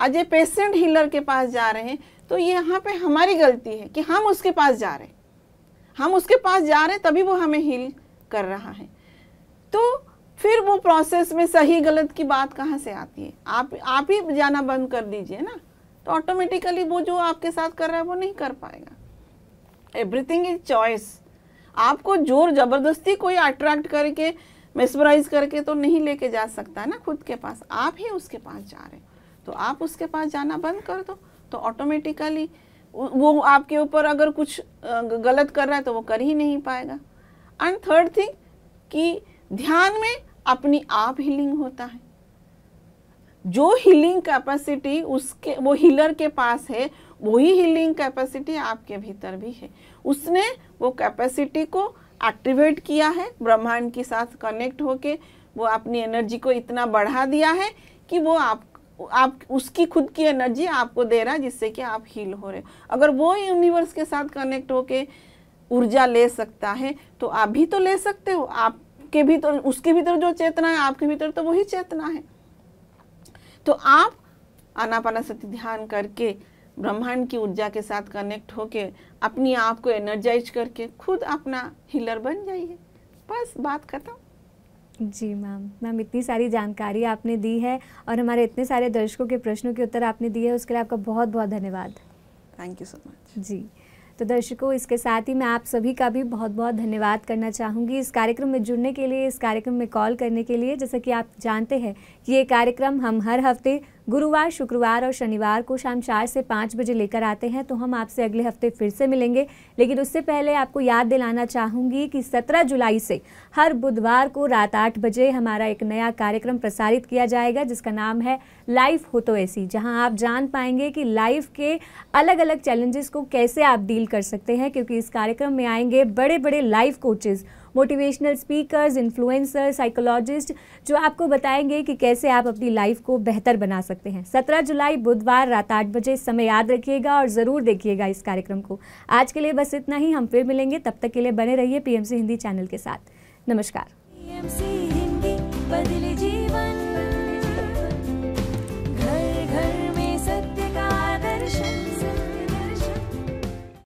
आज ए पेशेंट हीलर के पास जा रहे हैं तो ये यहाँ पे हमारी गलती है कि हम उसके पास जा रहे हैं हम उसके पास जा रहे हैं तभी वो हमें हील कर रहा है तो फिर वो प्रोसेस में सही गलत की बात कहाँ से आती है आप आप ही जाना बंद कर दीजिए ना तो ऑटोमेटिकली वो जो आपके साथ कर रहा है वो नहीं कर पाएगा एवरीथिंग इज चॉइस आपको जोर जबरदस्ती कोई अट्रैक्ट करके मेसमराइज करके तो नहीं लेके जा सकता है ना खुद के पास आप ही उसके पास जा रहे हो तो आप उसके पास जाना बंद कर दो तो ऑटोमेटिकली वो आपके ऊपर अगर कुछ गलत कर रहा है तो वो कर ही नहीं पाएगा एंड थर्ड थिंग कि ध्यान में अपनी आप हीलिंग होता है जो हीलिंग कैपेसिटी उसके वो हीलर के पास है वही हीलिंग कैपेसिटी आपके भीतर भी है उसने वो कैपेसिटी को एक्टिवेट किया है ब्रह्मांड के साथ कनेक्ट होके वो अपनी एनर्जी को इतना बढ़ा दिया है कि वो आप आप उसकी खुद की एनर्जी आपको दे रहा है जिससे कि आप हील हो रहे अगर वो यूनिवर्स के साथ कनेक्ट होके ऊर्जा ले सकता है तो आप भी तो ले सकते हो आप आपके भीतर तो, उसके भीतर तो जो चेतना है आपके भीतर तो वही चेतना है तो आप सत्य ध्यान करके ब्रह्मांड की ऊर्जा के साथ कनेक्ट होके अपनी आप को एनर्जाइज करके खुद अपना हीलर बन जाइए बस बात खत्म जी मैम मैम इतनी सारी जानकारी आपने दी है और हमारे इतने सारे दर्शकों के प्रश्नों के उत्तर आपने दिए है उसके लिए आपका बहुत बहुत धन्यवाद थैंक यू सो मच जी तो दर्शकों इसके साथ ही मैं आप सभी का भी बहुत बहुत धन्यवाद करना चाहूँगी इस कार्यक्रम में जुड़ने के लिए इस कार्यक्रम में कॉल करने के लिए जैसा कि आप जानते हैं कि ये कार्यक्रम हम हर हफ्ते गुरुवार शुक्रवार और शनिवार को शाम चार से पाँच बजे लेकर आते हैं तो हम आपसे अगले हफ्ते फिर से मिलेंगे लेकिन उससे पहले आपको याद दिलाना चाहूँगी कि सत्रह जुलाई से हर बुधवार को रात आठ बजे हमारा एक नया कार्यक्रम प्रसारित किया जाएगा जिसका नाम है लाइफ हो तो ऐसी जहाँ आप जान पाएंगे कि लाइफ के अलग अलग चैलेंजेस को कैसे आप डील कर सकते हैं क्योंकि इस कार्यक्रम में आएंगे बड़े बड़े life coaches motivational speakers influencer psychologist जो आपको बताएंगे कि कैसे आप अपनी लाइफ को बेहतर बना सकते हैं सत्रह जुलाई बुधवार रात आठ बजे समय याद रखिएगा और ज़रूर देखिएगा इस कार्यक्रम को आज के लिए बस इतना ही हम फिर मिलेंगे तब तक के लिए बने रहिए पी हिंदी चैनल के साथ नमस्कार